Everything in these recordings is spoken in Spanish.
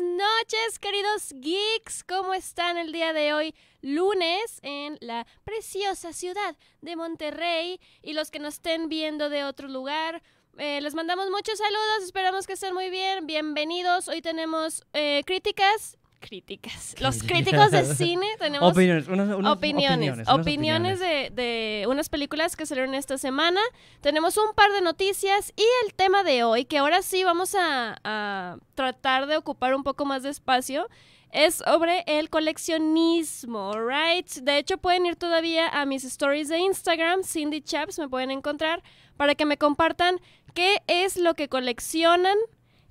noches, queridos geeks. ¿Cómo están el día de hoy? Lunes en la preciosa ciudad de Monterrey y los que nos estén viendo de otro lugar. Eh, les mandamos muchos saludos, esperamos que estén muy bien, bienvenidos. Hoy tenemos eh, críticas críticas. Los críticos de cine tenemos opiniones, opiniones, de, de, unas películas que salieron esta semana. Tenemos un par de noticias y el tema de hoy, que ahora sí vamos a, a tratar de ocupar un poco más de espacio, es sobre el coleccionismo, ¿right? De hecho, pueden ir todavía a mis stories de Instagram, Cindy Chaps, me pueden encontrar, para que me compartan qué es lo que coleccionan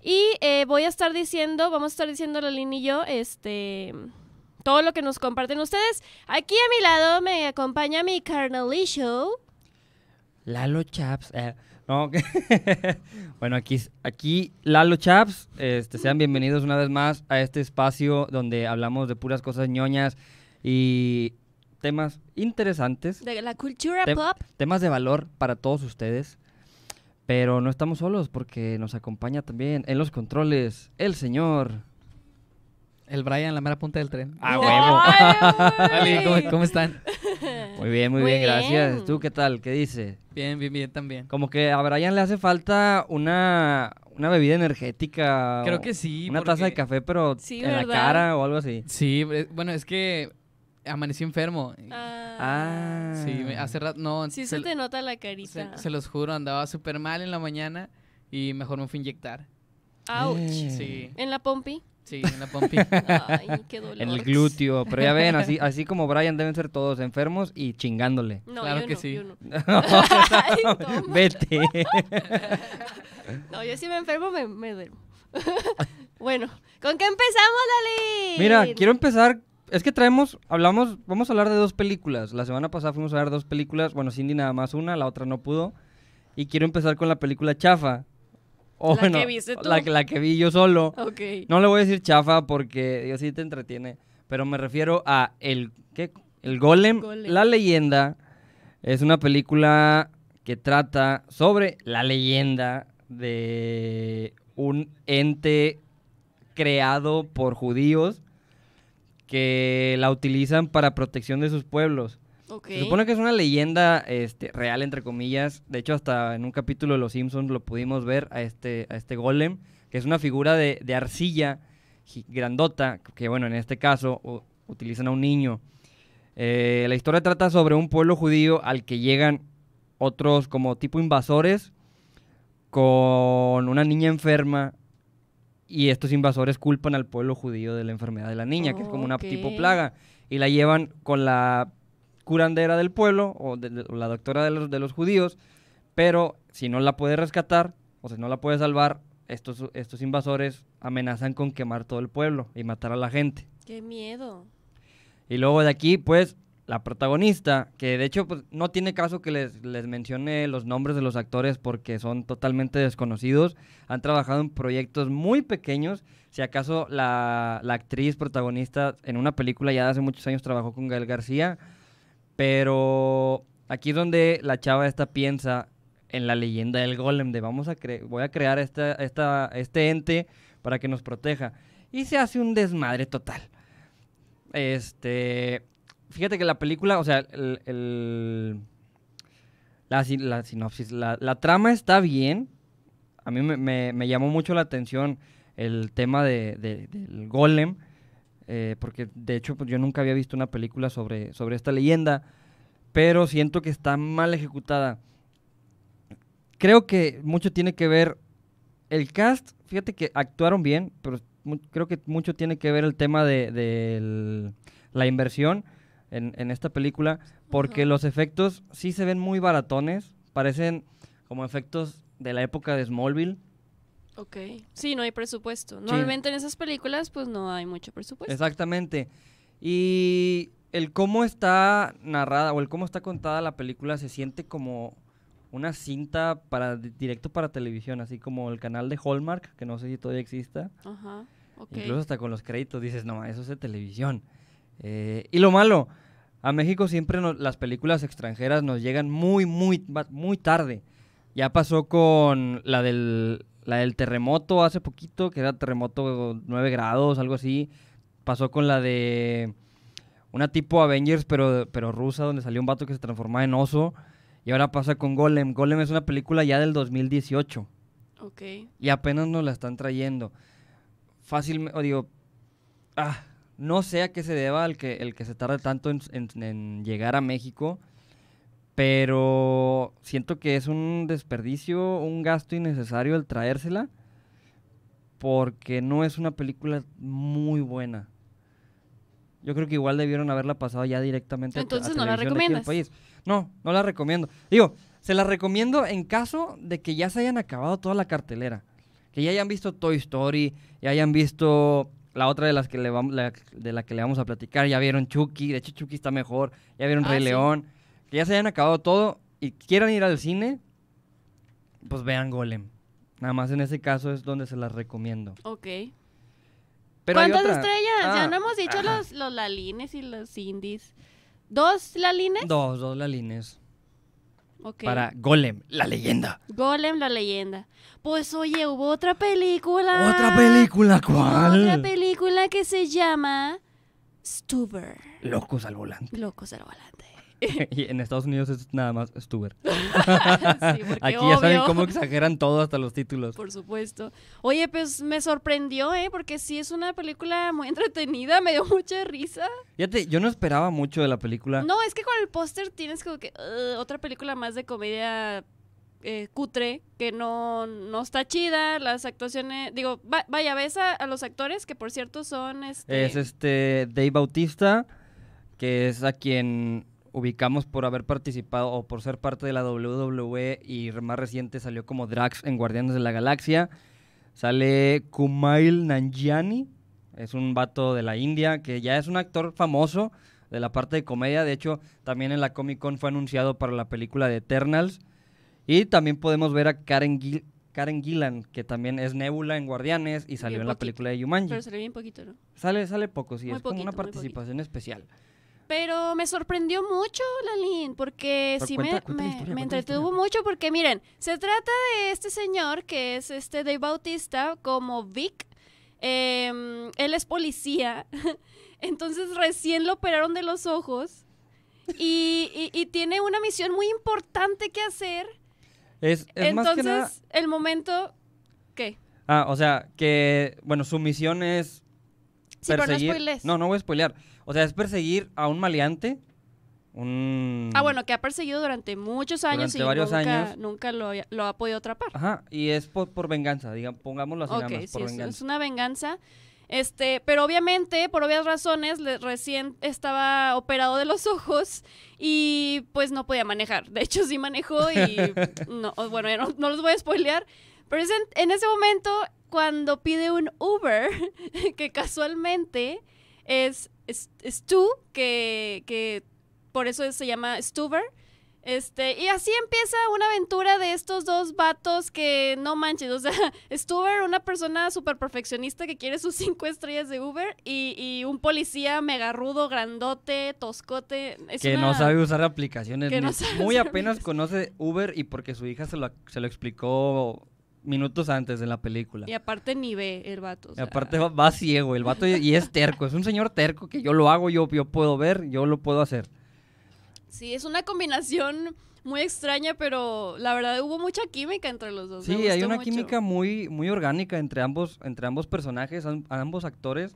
y eh, voy a estar diciendo, vamos a estar diciendo Lolín y yo, este, todo lo que nos comparten ustedes. Aquí a mi lado me acompaña mi show Lalo Chaps. Eh, bueno, aquí, aquí Lalo Chaps. Este, sean bienvenidos una vez más a este espacio donde hablamos de puras cosas ñoñas y temas interesantes. De la cultura pop. Temas de valor para todos ustedes. Pero no estamos solos porque nos acompaña también en los controles el señor. El Brian, la mera punta del tren. ¡Ah, huevo! ¿Cómo, están? Muy bien, muy, bien, gracias. ¿Tú qué tal? ¿Qué dice? Bien, bien, bien también. Como que a Brian le hace falta una, bebida energética. Creo que sí. Una taza de café, pero en la cara o algo así. Sí, eh, bueno, es que amanecí enfermo. Ah. Sí, hace rato, no. Sí, se, te nota la carita. Se, los juro, andaba súper mal en la mañana y mejor me fui a inyectar. ¡Auch! Eh. Sí. ¿En la pompi? Sí, en la pompi. Ay, qué dolor. En el glúteo. Pero ya ven, así, así como Brian deben ser todos enfermos y chingándole. No, claro que no, sí. Yo no. Vete. no, yo si me enfermo me, duermo. bueno, ¿con qué empezamos, Dalí? Mira, quiero empezar es que traemos, hablamos, vamos a hablar de dos películas. La semana pasada fuimos a ver dos películas. Bueno, Cindy nada más una, la otra no pudo. Y quiero empezar con la película Chafa. la que que vi yo solo. No le voy a decir Chafa porque Dios sí te entretiene. Pero me refiero a el, el golem, la leyenda. Es una película que trata sobre la leyenda de un ente creado por judíos que la utilizan para protección de sus pueblos. Se supone que es una leyenda este, real, entre comillas. De hecho, hasta en un capítulo de Los Simpsons lo pudimos ver a este, a este golem, que es una figura de, arcilla grandota, que bueno, en este caso utilizan a un niño. Eh, la historia trata sobre un pueblo judío al que llegan otros como tipo invasores con una niña enferma y estos invasores culpan al pueblo judío de la enfermedad de la niña, que es como una tipo plaga, y la llevan con la curandera del pueblo o, la doctora de los, de los, judíos, pero si no la puede rescatar o si no la puede salvar, estos, estos invasores amenazan con quemar todo el pueblo y matar a la gente. ¡Qué miedo! Y luego de aquí, pues, la protagonista, que de hecho pues, no tiene caso que les, les mencione los nombres de los actores porque son totalmente desconocidos, han trabajado en proyectos muy pequeños, si acaso la, actriz protagonista en una película ya de hace muchos años trabajó con Gael García, pero aquí es donde la chava esta piensa en la leyenda del golem, de vamos a voy a crear esta, esta, este ente para que nos proteja, y se hace un desmadre total. Este, fíjate que la película, o sea, el, la, sinopsis, la, trama está bien. A mí me, llamó mucho la atención el tema de, del golem, eh, porque de hecho pues, yo nunca había visto una película sobre, sobre esta leyenda, pero siento que está mal ejecutada. Creo que mucho tiene que ver el cast, fíjate que actuaron bien, pero creo que mucho tiene que ver el tema de, la inversión en, esta película, porque los efectos sí se ven muy baratones, parecen como efectos de la época de Smallville. Ok, sí, no hay presupuesto. Normalmente en esas películas pues no hay mucho presupuesto. Exactamente. Y el cómo está narrada o el cómo está contada la película se siente como una cinta para directo para televisión, así como el canal de Hallmark, que no sé si todavía exista. Okay. Incluso hasta con los créditos dices, no, eso es de televisión. Eh, y lo malo, a México siempre las películas extranjeras nos llegan muy, muy, muy tarde. Ya pasó con la del, la del terremoto hace poquito, que era terremoto 9 grados, algo así. Pasó con la de una tipo Avengers, pero, pero rusa, donde salió un vato que se transformaba en oso. Y ahora pasa con Golem. Golem es una película ya del 2018. Ok. Y apenas nos la están trayendo. Fácil, o digo, ah, no sé a qué se deba el que, el que se tarde tanto en, llegar a México, pero siento que es un desperdicio, un gasto innecesario el traérsela, porque no es una película muy buena. Yo creo que igual debieron haberla pasado ya directamente Entonces, a, no la recomiendas. País. No, no la recomiendo. Digo, se la recomiendo en caso de que ya se hayan acabado toda la cartelera. Que ya hayan visto Toy Story, ya hayan visto la otra de las que le vamos, de la que le vamos a platicar, ya vieron Chucky, de hecho Chucky está mejor, ya vieron ah, Rey León, que ya se hayan acabado todo y quieran ir al cine, pues vean Golem. Nada más en ese caso es donde se las recomiendo. Ok. Pero ¿Cuántas estrellas? ya ah. no hemos dicho los, los lalines y los indies. ¿Dos lalines? Dos, dos lalines. Para Golem, la leyenda. Golem, la leyenda. Pues oye, hubo otra película. ¿Otra película cuál? Otra película que se llama Stuber. Locos al volante. Locos al volante. y en Estados Unidos es nada más Stuber. sí, Aquí ya saben cómo exageran todo hasta los títulos. Por supuesto. Oye, pues me sorprendió, ¿eh? Porque sí es una película muy entretenida, me dio mucha risa. Fíjate, yo no esperaba mucho de la película. No, es que con el póster tienes como que uh, otra película más de comedia eh, cutre, que no, está chida, las actuaciones, digo, vaya, ves a, a, los actores, que por cierto son... Este... Es este Dave Bautista, que es a quien ubicamos por haber participado o por ser parte de la WWE y más reciente salió como Drax en Guardianes de la Galaxia. Sale Kumail Nanjiani, es un vato de la India que ya es un actor famoso de la parte de comedia. De hecho, también en la Comic Con fue anunciado para la película de Eternals. Y también podemos ver a Karen, Karen Gillan, que también es Nebula en Guardianes y salió en la película de Yumanji. Pero sale bien poquito, ¿no? Sale, sale poco, sí, es una participación especial. Pero me sorprendió mucho, Lalín, porque sí me, entretuvo mucho, porque miren, se trata de este señor que es este Dave Bautista como Vic. Em, él es policía, entonces recién lo operaron de los ojos y, tiene una misión muy importante que hacer. Es, entonces, el momento... ¿Qué? Ah, o sea, que, bueno, su misión es Sí, pero no, no, no voy a spoilear. O sea, es perseguir a un maleante. Ah, bueno, que ha perseguido durante muchos años y nunca, lo, ha podido atrapar. Ajá, y es por, venganza, digamos, pongámoslo así. Okay, sí, es, es una venganza. Este, pero obviamente, por obvias razones, recién estaba operado de los ojos y pues no podía manejar. De hecho, sí manejó y no, bueno, no, los voy a spoilear. Pero en, ese momento cuando pide un Uber, que casualmente es, es, que, que por eso se llama Stuber. Este, y así empieza una aventura de estos dos vatos que no manches. O sea, Stuber, una persona súper perfeccionista que quiere sus cinco estrellas de Uber, y, y un policía mega rudo, grandote, toscote. que no sabe usar aplicaciones. muy apenas conoce Uber y porque su hija se lo, se lo explicó minutos antes de la película. Y aparte ni ve el vato. Y aparte va, ciego, el vato y es terco, es un señor terco que yo lo hago, yo, puedo ver, yo lo puedo hacer. Sí, es una combinación muy extraña, pero la verdad hubo mucha química entre los dos. Sí, hay una química muy, muy orgánica entre ambos, entre ambos personajes, ambos actores.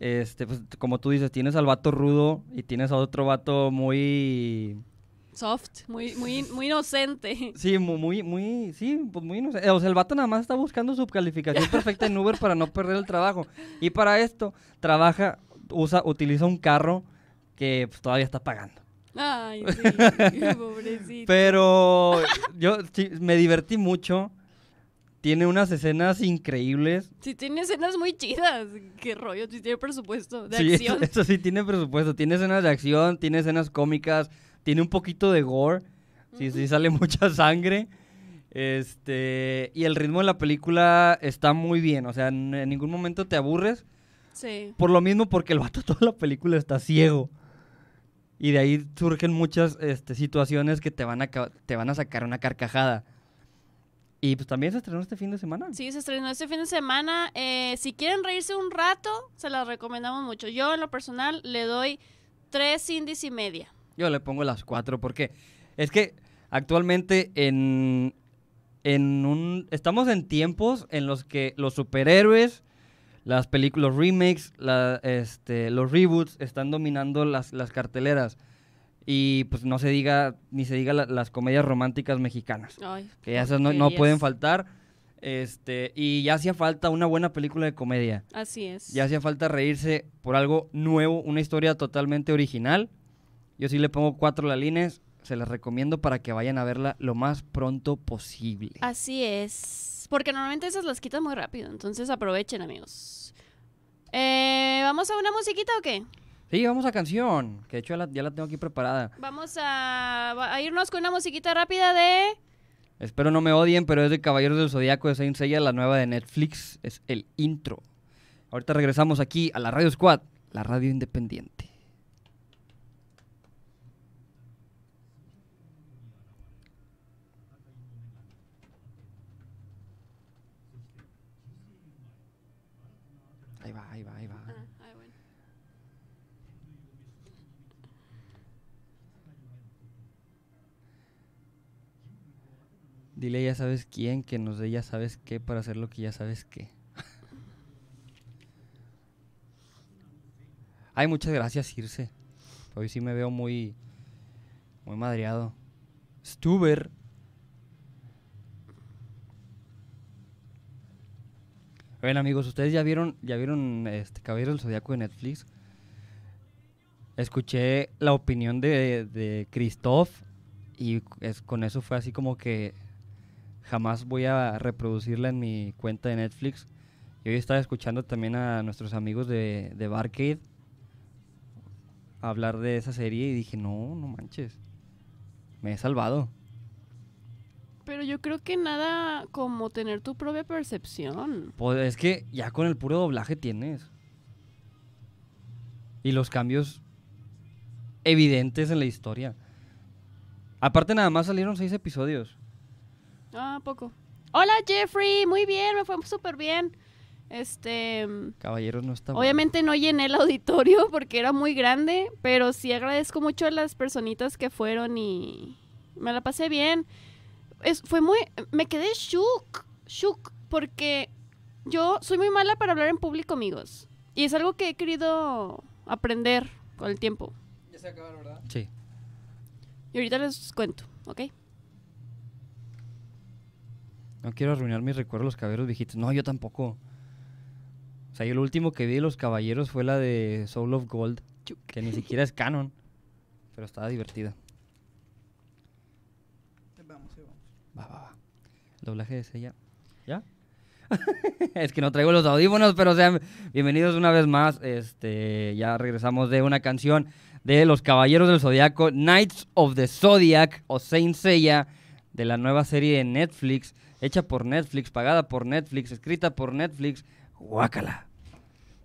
Este, pues, como tú dices, tienes al vato rudo y tienes a otro vato muy soft, muy, muy, muy inocente. Sí, muy, muy, sí, pues muy inocente. O sea, el vato nada más está buscando su calificación perfecta en Uber para no perder el trabajo. Y para esto, trabaja, usa, utiliza un carro que pues, todavía está pagando. Ay, sí, pobrecito. Pero yo me divertí mucho. Tiene unas escenas increíbles. Sí, tiene escenas muy chidas. Qué rollo, sí tiene presupuesto de acción. Sí, sí tiene presupuesto. Tiene escenas de acción, tiene escenas cómicas, tiene un poquito de gore. Sí, sí, sale mucha sangre. Este, y el ritmo de la película está muy bien, o sea, en ningún momento te aburres. Sí. Por lo mismo, porque el vato toda la película está ciego. Y de ahí surgen muchas este, situaciones que te van, a, te van a sacar una carcajada. Y pues también se estrenó este fin de semana. Sí, se estrenó este fin de semana. Eh, si quieren reírse un rato, se las recomendamos mucho. Yo en lo personal le doy tres índices y media. Yo le pongo las cuatro porque es que actualmente en, en un estamos en tiempos en los que los superhéroes, las películas, remakes, este, los reboots están dominando las, las, carteleras. Y pues no se diga, ni se diga las comedias románticas mexicanas. que no, pueden faltar. Este, y ya hacía falta una buena película de comedia. Así es. Ya hacía falta reírse por algo nuevo, una historia totalmente original. Yo sí le pongo cuatro lalines, se las recomiendo para que vayan a verla lo más pronto posible. Así es, porque normalmente esas las quitan muy rápido, entonces aprovechen amigos. Eh, ¿Vamos a una musiquita o qué? Sí, vamos a canción, que de hecho ya la, tengo aquí preparada. Vamos a, a, irnos con una musiquita rápida de... Espero no me odien, pero es de Caballeros del Zodíaco de Saint Seiya, la nueva de Netflix, es el intro. Ahorita regresamos aquí a la Radio Squad, la radio independiente. ya sabes quién que nos dé ya sabes qué para hacer lo que ya sabes qué. Ay, muchas gracias, Irse. Hoy sí me veo muy, muy madreado. Stuber. Bueno, amigos, ustedes ya vieron, ya vieron este Caballero del Zodiaco de Netflix. Escuché la opinión de, de Christoph y es, con eso fue así como que jamás voy a reproducirla en mi cuenta de Netflix. Y hoy estaba escuchando también a nuestros amigos de, de Barcade hablar de esa serie y dije, no, no manches, me he salvado. Pero yo creo que nada como tener tu propia percepción. Pues es que ya con el puro doblaje tienes. Y los cambios evidentes en la historia. Aparte nada más salieron seis episodios. Ah, poco. Hola Jeffrey, muy bien, me fue súper bien. Este. Caballeros no está. Obviamente no llené el auditorio porque era muy grande, pero sí agradezco mucho a las personitas que fueron y me la pasé bien. Es, fue muy. Me quedé shook, shook, porque yo soy muy mala para hablar en público, amigos. Y es algo que he querido aprender con el tiempo. Ya se acaba, ¿verdad? Sí. Y ahorita les cuento, ¿ok? No quiero arruinar mis recuerdos de los caballeros viejitos. No, yo tampoco. O sea, yo lo último que vi de los caballeros fue la de Soul of Gold, que ni siquiera es canon, pero estaba divertida. Vamos, vamos. Va, va, va. Doblaje de sella. ¿Ya? es que no traigo los audífonos, pero sean bienvenidos una vez más. Este, ya regresamos de una canción de Los Caballeros del Zodiaco, Knights of the Zodiac o Saint Seiya, de la nueva serie de Netflix hecha por Netflix, pagada por Netflix, escrita por Netflix, guácala.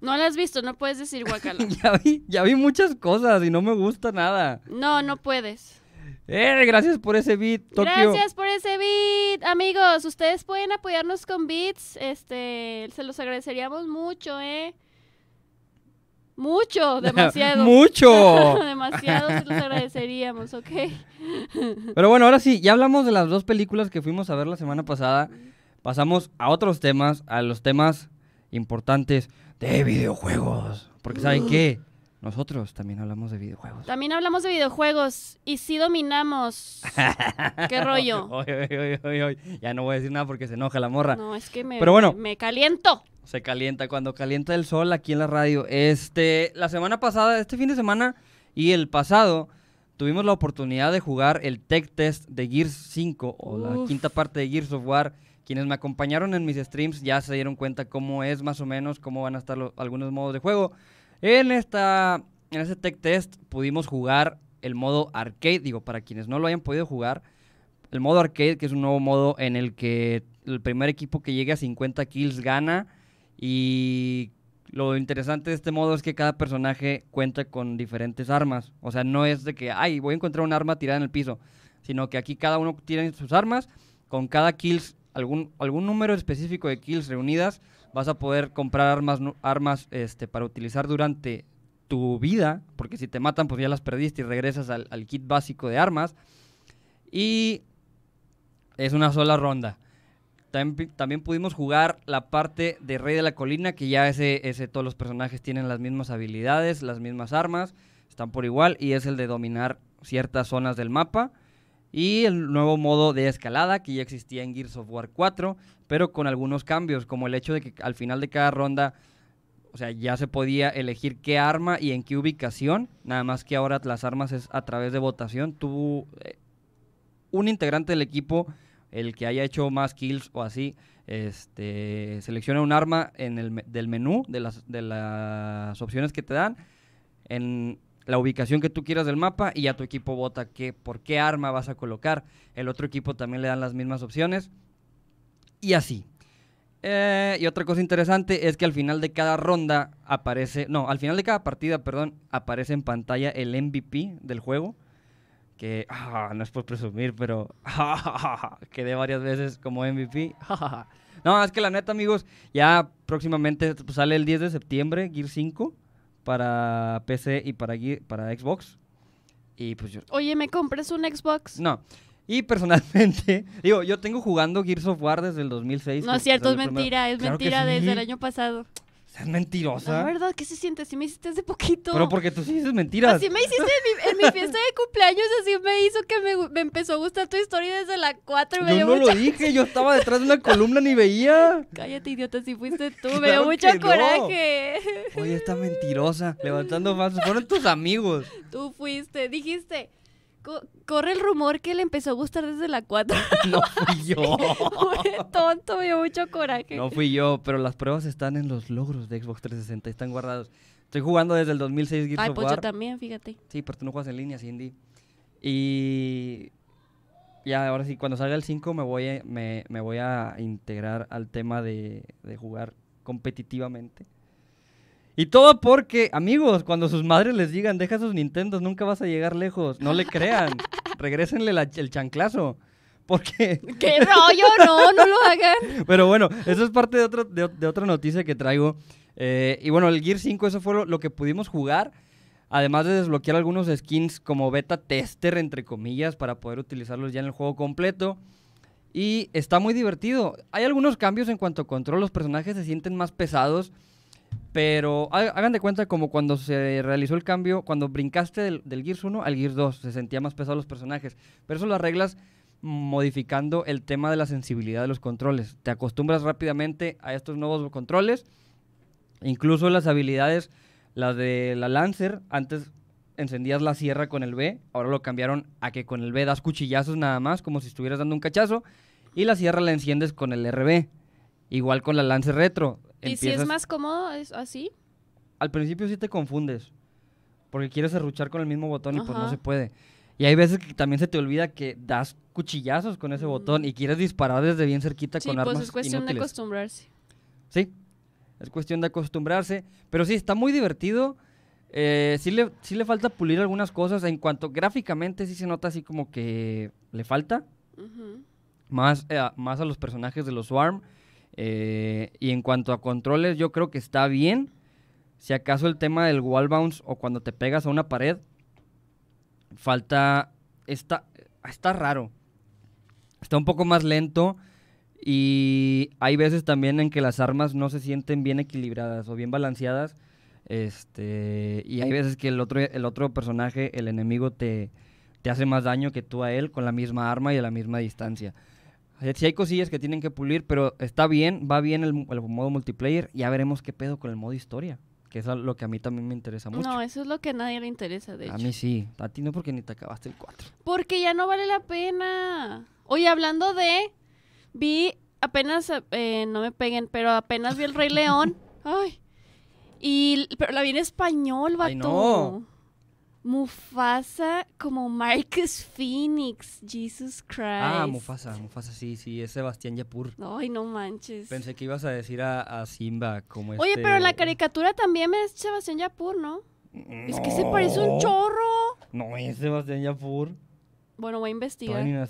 No la has visto, no puedes decir guácala. ya, vi, muchas cosas y no me gusta nada. No, no puedes. Eh, gracias por ese beat, Tokio. Gracias por ese beat, amigos. Ustedes pueden apoyarnos con beats, este, se los agradeceríamos mucho, eh. Mucho, demasiado. Mucho. demasiado, se los agradeceríamos, ¿ok? Pero bueno, ahora sí, ya hablamos de las dos películas que fuimos a ver la semana pasada. Pasamos a otros temas, a los temas importantes de videojuegos. Porque ¿saben qué? Nosotros también hablamos de videojuegos. También hablamos de videojuegos y sí dominamos. ¿Qué rollo? ya no voy a decir nada porque se enoja la morra. No, es que me, Pero bueno, caliento. Se calienta cuando calienta el sol aquí en la radio. Este, la semana pasada, este fin de semana y el pasado, tuvimos la oportunidad de jugar el tech test de Gears 5 o la quinta parte de Gears of War. Quienes me acompañaron en mis streams ya se dieron cuenta cómo es más o menos, cómo van a estar los, algunos modos de juego. En, esta, en este tech test pudimos jugar el modo arcade, digo, para quienes no lo hayan podido jugar, el modo arcade, que es un nuevo modo en el que el primer equipo que llegue a 50 kills gana y lo interesante de este modo es que cada personaje cuenta con diferentes armas. O sea, no es de que, ay, voy a encontrar un arma tirada en el piso. Sino que aquí cada uno tiene sus armas. Con cada kills, algún, algún número específico de kills reunidas, vas a poder comprar armas, armas este, para utilizar durante tu vida, porque si te matan pues ya las perdiste y regresas al, kit básico de armas. Y es una sola ronda. También, pudimos jugar la parte de Rey de la Colina, que ya ese, ese todos los personajes tienen las mismas habilidades, las mismas armas, están por igual, y es el de dominar ciertas zonas del mapa y el nuevo modo de escalada que ya existía en Gears of War 4, pero con algunos cambios, como el hecho de que al final de cada ronda, o sea, ya se podía elegir qué arma y en qué ubicación, nada más que ahora las armas es a través de votación. tuvo eh, un integrante del equipo, el que haya hecho más kills o así, este, selecciona un arma en el, del menú de las, de las opciones que te dan. En, la ubicación que tú quieras del mapa y ya tu equipo vota qué, por qué arma vas a colocar. El otro equipo también le dan las mismas opciones. Y así. Eh, y otra cosa interesante es que al final de cada ronda aparece, no, al final de cada partida, perdón, aparece en pantalla el MVP del juego. Que, ah, no es por presumir, pero quedé varias veces como MVP. no, es que la neta, amigos, ya próximamente pues, sale el 10 de septiembre, Gear 5 para PC y para, para Xbox. Y pues Oye, ¿me compras un Xbox? No. Y personalmente, digo, yo tengo jugando Gears of War desde el 2006. No es cierto, es mentira, es mentira desde el año pasado. ¿Es mentirosa. La verdad, ¿qué se siente? Así me hiciste hace poquito. Pero porque tú sí dices mentiras. Así me hiciste en mi, fiesta de cumpleaños, así me hizo que me, empezó a gustar tu historia desde la 4 y me Yo no lo dije, yo estaba detrás de una columna ni veía. Cállate, idiota, si fuiste tú, me dio mucho coraje. Oye, está mentirosa, levantando más Fueron tus amigos. Tú fuiste, dijiste corre el rumor que le empezó a gustar desde la 4. No fui yo. tonto, me mucho coraje. No fui yo, pero las pruebas están en los logros de Xbox 360, están guardados. Estoy jugando desde el 2006 Gears Ay, pues también, fíjate. Sí, pero tú no juegas en línea, Cindy. Y ya ahora sí, cuando salga el 5 me voy a, me, voy a integrar al tema de jugar competitivamente. Y todo porque, amigos, cuando sus madres les digan, deja sus Nintendos, nunca vas a llegar lejos, no le crean, regrésenle el chanclazo. Porque... ¡Qué rollo! No, no lo hagan. Pero bueno, eso es parte de, de, otra noticia que traigo. Eh, y bueno, el Gear 5, eso fue lo, lo que pudimos jugar. Además de desbloquear algunos skins como beta tester, entre comillas, para poder utilizarlos ya en el juego completo. Y está muy divertido. Hay algunos cambios en cuanto a control. Los personajes se sienten más pesados. Pero hagan de cuenta como cuando se realizó el cambio, cuando brincaste del, Gear Gears 1 al Gears 2, se sentía más pesado los personajes. Pero eso las reglas modificando el tema de la sensibilidad de los controles. Te acostumbras rápidamente a estos nuevos controles. Incluso las habilidades, las de la Lancer, antes encendías la sierra con el B, ahora lo cambiaron a que con el B das cuchillazos nada más, como si estuvieras dando un cachazo, y la sierra la enciendes con el RB. Igual con la Lancer Retro, ¿Y si es más cómodo es así? Al principio sí te confundes, porque quieres arruchar con el mismo botón y pues no se puede. Y hay veces que también se te olvida que das cuchillazos con ese botón mm. y quieres disparar desde bien cerquita sí, con inútiles. Sí, pues es cuestión de acostumbrarse. Sí, es cuestión de acostumbrarse. Pero sí, está muy divertido. Eh, sí, le, falta pulir algunas cosas. En cuanto gráficamente sí se nota así como que le falta. más, eh, más a los personajes de los Swarm. Eh, y en cuanto a controles, yo creo que está bien. Si acaso el tema del wall bounce o cuando te pegas a una pared, falta. Está, raro. Está un poco más lento. Y hay veces también en que las armas no se sienten bien equilibradas o bien balanceadas. Este, y hay veces que el otro, el otro personaje, el enemigo, te, te hace más daño que tú a él con la misma arma y a la misma distancia si hay cosillas que tienen que pulir, pero está bien, va bien el, modo multiplayer. Ya veremos qué pedo con el modo historia que es lo que a mí también me interesa mucho. No, eso es lo que a nadie le interesa, de hecho. A mí sí, a ti no porque ni te acabaste el 4. Porque ya no vale la pena. Oye, hablando de, vi apenas, eh, no me peguen, pero apenas vi El Rey León. Ay. Y, pero la vi en español, vato. Ay, no. Mufasa como Marcus Phoenix, Jesus ah, Christ. Ah, Mufasa, Mufasa, sí, sí, es Sebastián Yapur. Ay, no manches. Pensé que ibas a decir a, Simba como Oye, este pero la caricatura también es Sebastián Yapur, ¿no? Es que se parece un chorro. No es Sebastián Yapur. Bueno, voy a investigar.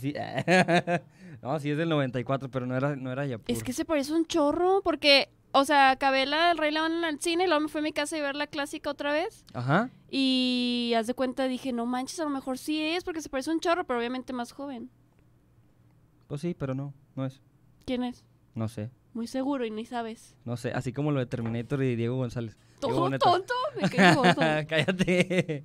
No, sí es del 94, pero no era, no era Yapur. Es que se parece un chorro porque o sea, acabé la del Rey León en el cine, y luego me fui a mi casa y ver la clásica otra vez. Ajá. Y haz de cuenta, dije, no manches, a lo mejor sí es, porque se parece un chorro, pero obviamente más joven. Pues sí, pero no, no es. ¿Quién es? No sé. Muy seguro y ni sabes. No sé, así como lo de Terminator y Diego González. ¿Todo tonto? Cállate.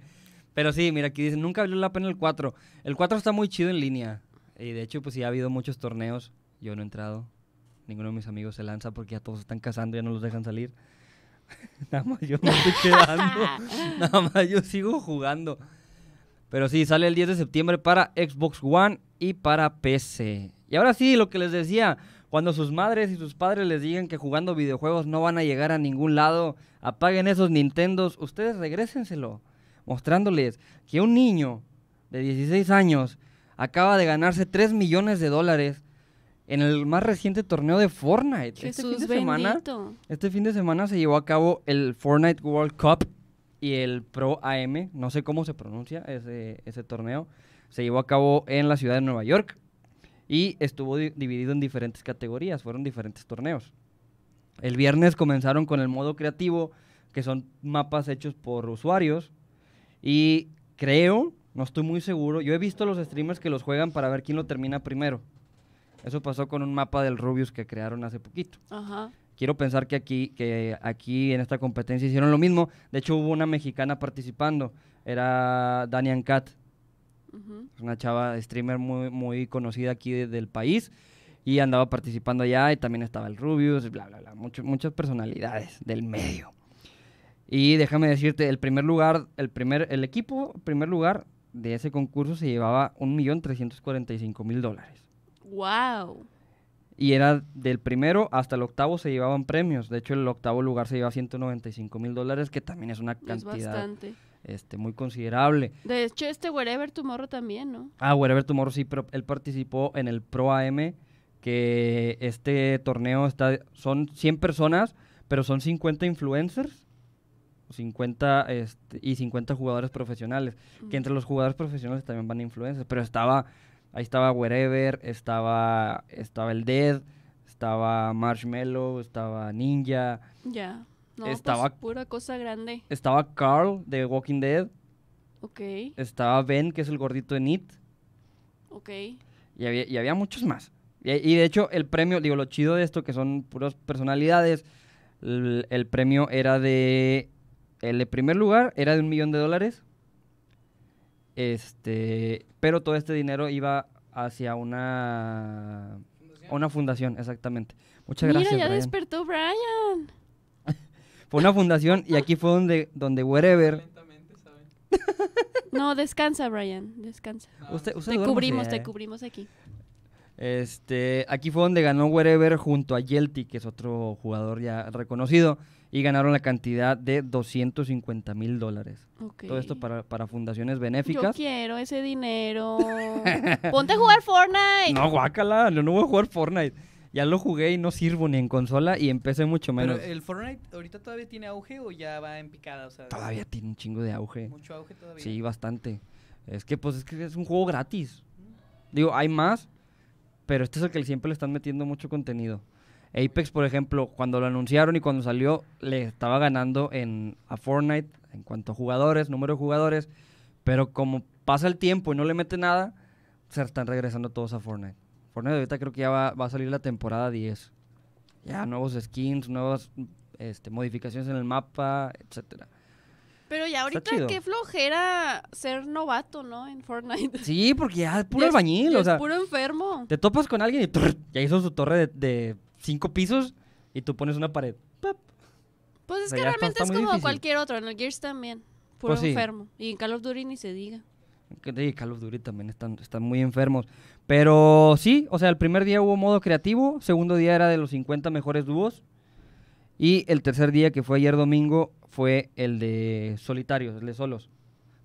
Pero sí, mira, aquí dice, nunca valió la pena el 4. El 4 está muy chido en línea. Y de hecho, pues sí, ha habido muchos torneos. Yo no he entrado ninguno de mis amigos se lanza porque ya todos están casando, ya no los dejan salir. nada más yo me estoy quedando, nada más yo sigo jugando. Pero sí, sale el 10 de septiembre para Xbox One y para PC. Y ahora sí, lo que les decía, cuando sus madres y sus padres les digan que jugando videojuegos no van a llegar a ningún lado, apaguen esos Nintendos, ustedes regrésenselo, mostrándoles que un niño de 16 años acaba de ganarse 3 millones de dólares en el más reciente torneo de Fortnite. este fin de semana, este fin de semana se llevó a cabo el Fortnite World Cup y el Pro AM, no sé cómo se pronuncia ese, torneo, se llevó a cabo en la ciudad de Nueva York y estuvo dividido en diferentes categorías, fueron diferentes torneos. El viernes comenzaron con el modo creativo, que son mapas hechos por usuarios y creo, no estoy muy seguro, yo he visto los streamers que los juegan para ver quién lo termina primero. Eso pasó con un mapa del Rubius que crearon hace poquito. Quiero pensar que aquí, que aquí en esta competencia hicieron lo mismo. De hecho, hubo una mexicana participando. Era Danian Cat. Una chava streamer muy, muy conocida aquí del país. Y andaba participando allá. Y también estaba el Rubius, bla, bla, bla. muchas personalidades del medio. Y déjame decirte, el primer lugar, el primer, el equipo, primer lugar de ese concurso se llevaba 1.345.000 dólares. ¡Wow! Y era del primero hasta el octavo se llevaban premios. De hecho, el octavo lugar se llevaba 195 mil dólares, que también es una cantidad. Este, muy considerable. De hecho, este Wherever Tomorrow también, ¿no? Ah, Wherever Tomorrow sí, pero él participó en el Pro AM, que este torneo está, son 100 personas, pero son 50 influencers 50 este, y 50 jugadores profesionales, que mm. entre los jugadores profesionales también van influencers, pero estaba Ahí estaba Wherever, estaba, estaba el Dead, estaba Marshmallow, estaba Ninja. Ya. No, pues, estaba pura cosa grande. Estaba Carl de Walking Dead. Ok. Estaba Ben, que es el gordito de Nit. Ok. Y había, y había muchos más. Y, de hecho, el premio, digo, lo chido de esto, que son puras personalidades, el, el premio era de... El de primer lugar era de un millón de dólares. Este, pero todo este dinero iba hacia una fundación. una fundación, exactamente. Muchas Mira, gracias. ya despertó Brian. fue una fundación y aquí fue donde donde wherever no, descansa, Brian, descansa. Ah. te cubrimos, te cubrimos aquí. Este, aquí fue donde ganó Wherever junto a Yelty, que es otro jugador ya reconocido y ganaron la cantidad de 250 mil dólares. Todo esto para, fundaciones benéficas. Yo quiero ese dinero. Ponte a jugar Fortnite. No, guácala, yo no voy a jugar Fortnite. Ya lo jugué y no sirvo ni en consola y empecé mucho menos. el Fortnite ahorita todavía tiene auge o ya va en picada, todavía tiene un chingo de auge. Mucho auge todavía. Sí, bastante. Es que pues es que es un juego gratis. Digo, hay más, pero este es el que siempre le están metiendo mucho contenido. Apex, por ejemplo, cuando lo anunciaron y cuando salió, le estaba ganando en, a Fortnite en cuanto a jugadores, número de jugadores, pero como pasa el tiempo y no le mete nada, se están regresando todos a Fortnite. Fortnite ahorita creo que ya va, a salir la temporada 10. Ya, nuevos skins, nuevas este, modificaciones en el mapa, etc. Pero ya ahorita qué flojera ser novato, ¿no? En Fortnite. Sí, porque ya es puro albañil, o sea. Es puro enfermo. Te topas con alguien y ya hizo su torre de cinco pisos y tú pones una pared. Pues es que realmente es como cualquier otro. En el Gears también. Puro pues enfermo. Y en Call of Duty ni se diga. Sí, Call of Duty también están, están muy enfermos. Pero sí, o sea, el primer día hubo modo creativo. Segundo día era de los 50 mejores dúos. Y el tercer día, que fue ayer domingo, fue el de solitarios, el de solos.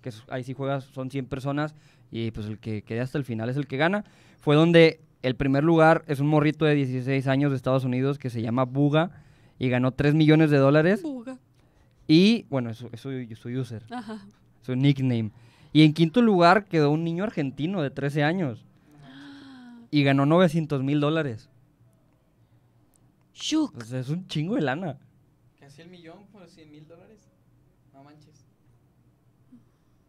Que ahí sí juegas, son 100 personas. Y pues el que quede hasta el final es el que gana. Fue donde el primer lugar es un morrito de 16 años de Estados Unidos que se llama Buga y ganó 3 millones de dólares. Buga. Y, bueno, es su, user, su nickname. Y en quinto lugar quedó un niño argentino de 13 años y ganó 900 mil dólares. Shuk. es un chingo de lana. Casi el millón por 100 mil dólares. No manches.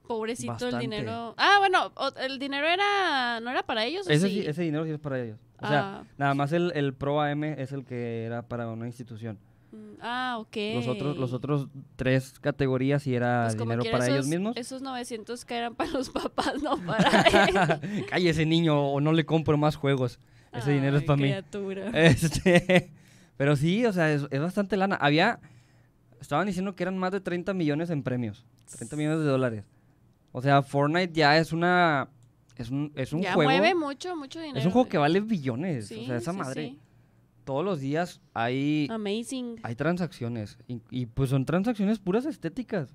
Pobrecito el dinero. Ah, bueno, el dinero era no era para ellos. Ese, dinero sí es para ellos. O ah, nada más el, el Pro AM es el que era para una institución. Mm, ah, ok. Los otros, los otros tres categorías y era pues dinero para ellos mismos. Esos 900 que eran para los papás, no para él. Cállese, niño, o no le compro más juegos. Ese dinero es para mí. Este, pero sí, o sea, es, es, bastante lana. Había, estaban diciendo que eran más de 30 millones en premios. 30 millones de dólares. O sea, Fortnite ya es una. Es un, es un ya mueve mucho, mucho dinero. Es un juego eh. que vale billones. o sea, esa madre. Todos los días hay. Amazing. Hay transacciones. Y, pues son transacciones puras estéticas.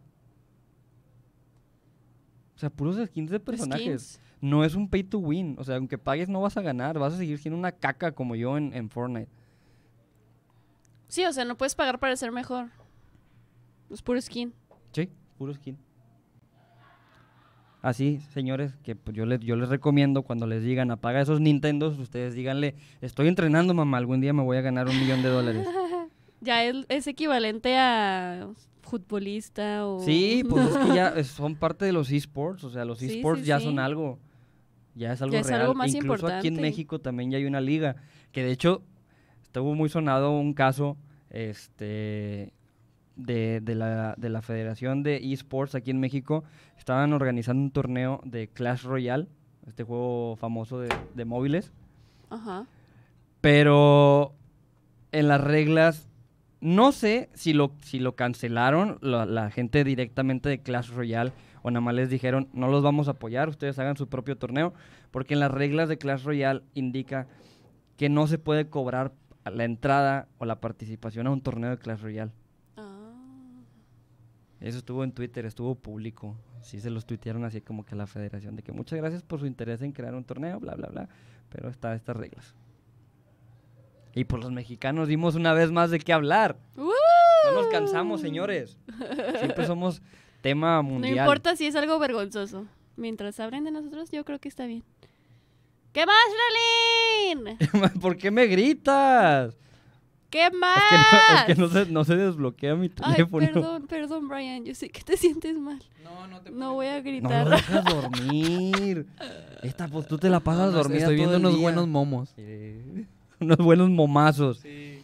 O sea, puros skins de personajes. No es un pay to win. O sea, aunque pagues no vas a ganar. Vas a seguir siendo una caca como yo en, en Fortnite. Sí, o sea, no puedes pagar para ser mejor. Es puro skin. Sí, puro skin. Así, señores, que pues, yo les, yo les recomiendo cuando les digan apaga esos Nintendos, ustedes díganle, estoy entrenando mamá, algún día me voy a ganar un millón de dólares. ya es, equivalente a futbolista o... Sí, pues que ya son parte de los esports, o sea, los esports ya son algo, ya es algo ya es Algo más Incluso aquí en México también ya hay una liga, que de hecho estuvo muy sonado un caso, este, de, la, Federación de Esports aquí en México estaban organizando un torneo de Clash Royale, este juego famoso de, móviles. Ajá. Pero en las reglas, no sé si lo, si lo cancelaron la, la gente directamente de Clash Royale o nada más les dijeron, no los vamos a apoyar, ustedes hagan su propio torneo, porque en las reglas de Clash Royale indica que no se puede cobrar la entrada o la participación a un torneo de Clash Royale. Eso estuvo en Twitter, estuvo público. Sí se los tuitearon así como que a la federación, de que muchas gracias por su interés en crear un torneo, bla, bla, bla. Pero está estas reglas. Y por los mexicanos dimos una vez más de qué hablar. No nos cansamos, señores. Siempre somos tema mundial. No importa si es algo vergonzoso. Mientras hablen de nosotros, yo creo que está bien. ¿Qué más, Relin? ¿Por qué me gritas? ¿Qué más? Es que, no, se, desbloquea mi teléfono. Ay, perdón, perdón, Brian. Yo sé que te sientes mal. No, no te No voy a gritar. No, dejas dormir. Esta, pues tú te la pasas dormida. Estoy viendo unos buenos momos. unos buenos momazos. Sí.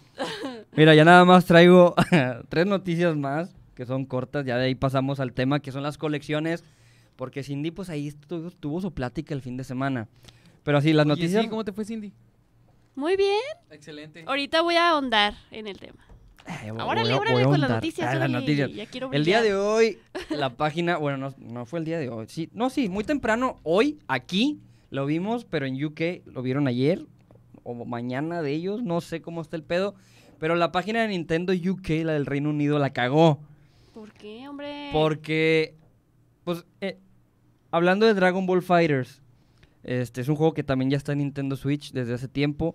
Mira, ya nada más traigo tres noticias más que son cortas. Ya de ahí pasamos al tema que son las colecciones. Porque Cindy, pues ahí tuvo, su plática el fin de semana. Pero así, las noticias. Sí, ¿Cómo te fue, Cindy? Muy bien. Excelente. Ahorita voy a ahondar en el tema. Ahora voy, abran voy con las noticias. el día de hoy, la página, bueno, no, fue el día de hoy. Sí, no, sí, muy temprano, hoy, aquí, lo vimos, pero en UK lo vieron ayer o mañana de ellos, no sé cómo está el pedo. Pero la página de Nintendo UK, la del Reino Unido, la cagó. ¿Por qué, hombre? Porque, pues, eh, hablando de Dragon Ball Fighters, este es un juego que también ya está en Nintendo Switch desde hace tiempo.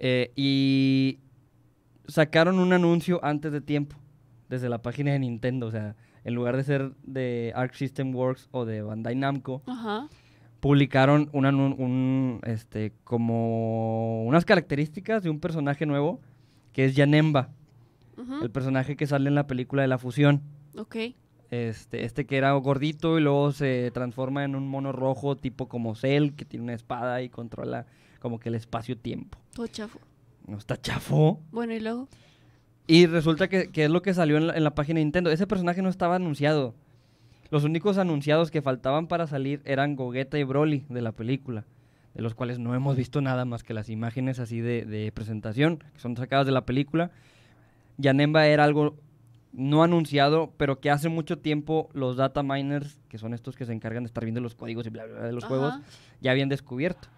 Eh, y sacaron un anuncio antes de tiempo, desde la página de Nintendo. O sea, en lugar de ser de Arc System Works o de Bandai Namco, publicaron un, un, este, como unas características de un personaje nuevo que es Yanemba, el personaje que sale en la película de la fusión. Ok. Este, este, que era gordito y luego se transforma en un mono rojo tipo como Cell, que tiene una espada y controla como que el espacio-tiempo. Todo chafo. No está chafo. Bueno, y luego. Y resulta que, es lo que salió en la, en la, página Nintendo. Ese personaje no estaba anunciado. Los únicos anunciados que faltaban para salir eran Gogeta y Broly de la película, de los cuales no hemos visto nada más que las imágenes así de, de presentación, que son sacadas de la película. Yanemba era algo no anunciado, pero que hace mucho tiempo los data miners, que son estos que se encargan de estar viendo los códigos y bla, bla, de los juegos, ya habían descubierto.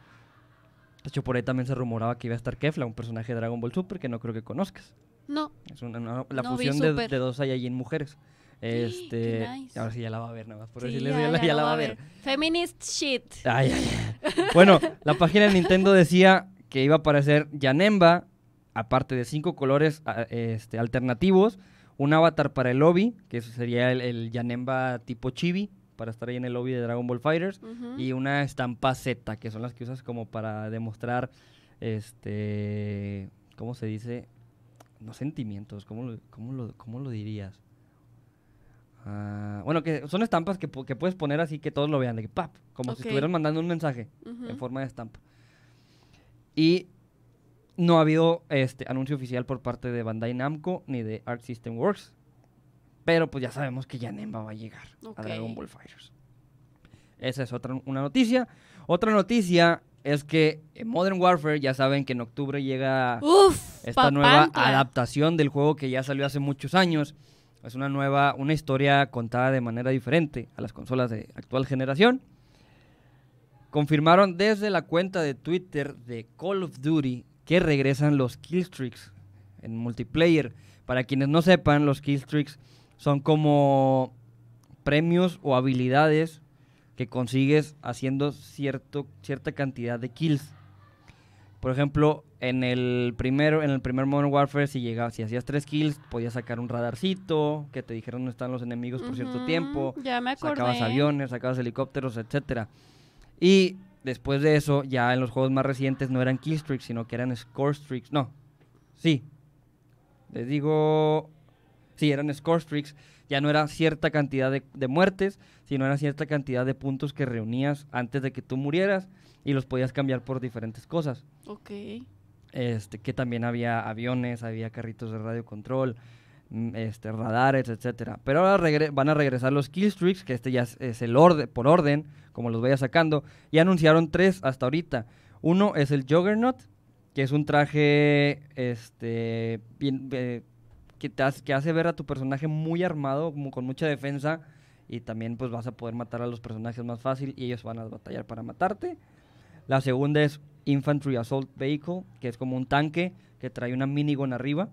De hecho, por ahí también se rumoraba que iba a estar Kefla, un personaje de Dragon Ball Super que no creo que conozcas. No. Es una, la fusión de, de, dos en mujeres. Este, ahora sí ya la va a ver, nada más por decirles, ya, la, va a ver. Feminist shit. ay. bueno, la página de Nintendo decía que iba a aparecer Yanemba, aparte de cinco colores este, alternativos, un avatar para el lobby, que eso sería el, Yanemba tipo chibi, para estar ahí en el lobby de Dragon Ball Fighters, y una estampa Z, que son las que usas como para demostrar, este, ¿cómo se dice? Los sentimientos, ¿cómo lo, cómo lo, dirías? Ah, bueno, que son estampas que, que, puedes poner así que todos lo vean, de pap, como si estuvieras mandando un mensaje en forma de estampa. Y no ha habido este anuncio oficial por parte de Bandai Namco ni de Art System Works. Pero pues ya sabemos que ya Nemba va a llegar a Dragon Ball Fighters. Esa es otra una noticia. Otra noticia es que en Modern Warfare ya saben que en octubre llega esta nueva adaptación del juego que ya salió hace muchos años. Es una nueva, una historia contada de manera diferente a las consolas de actual generación. Confirmaron desde la cuenta de Twitter de Call of Duty que regresan los killstreaks en multiplayer. Para quienes no sepan, los killstreaks son como premios o habilidades que consigues haciendo cierto, cierta cantidad de kills. Por ejemplo, en el primero, en el primer Modern Warfare, si llegabas, si hacías tres kills, podías sacar un radarcito, que te dijeron dónde están los enemigos por cierto tiempo. Ya me acordé. Sacabas aviones, sacabas helicópteros, etcétera. Y después de eso, ya en los juegos más recientes no eran kill sino que eran score streaks. No, sí. Les digo, sí, eran score streaks. Ya no era cierta cantidad de, de muertes, sino era cierta cantidad de puntos que reunías antes de que tú murieras y los podías cambiar por diferentes cosas. Ok. Este, que también había aviones, había carritos de radio control, Mm, este, radares, etcétera. Pero ahora van a regresar los killstreaks, que este ya es, el orden, por orden, como los vaya sacando. Ya anunciaron tres hasta ahorita. Uno es el Juggernaut, que es un traje este, bien, eh, que, hace, hace ver a tu personaje muy armado, como con mucha defensa. Y también pues vas a poder matar a los personajes más fácil y ellos van a batallar para matarte. La segunda es Infantry Assault Vehicle, que es como un tanque que trae una minigun arriba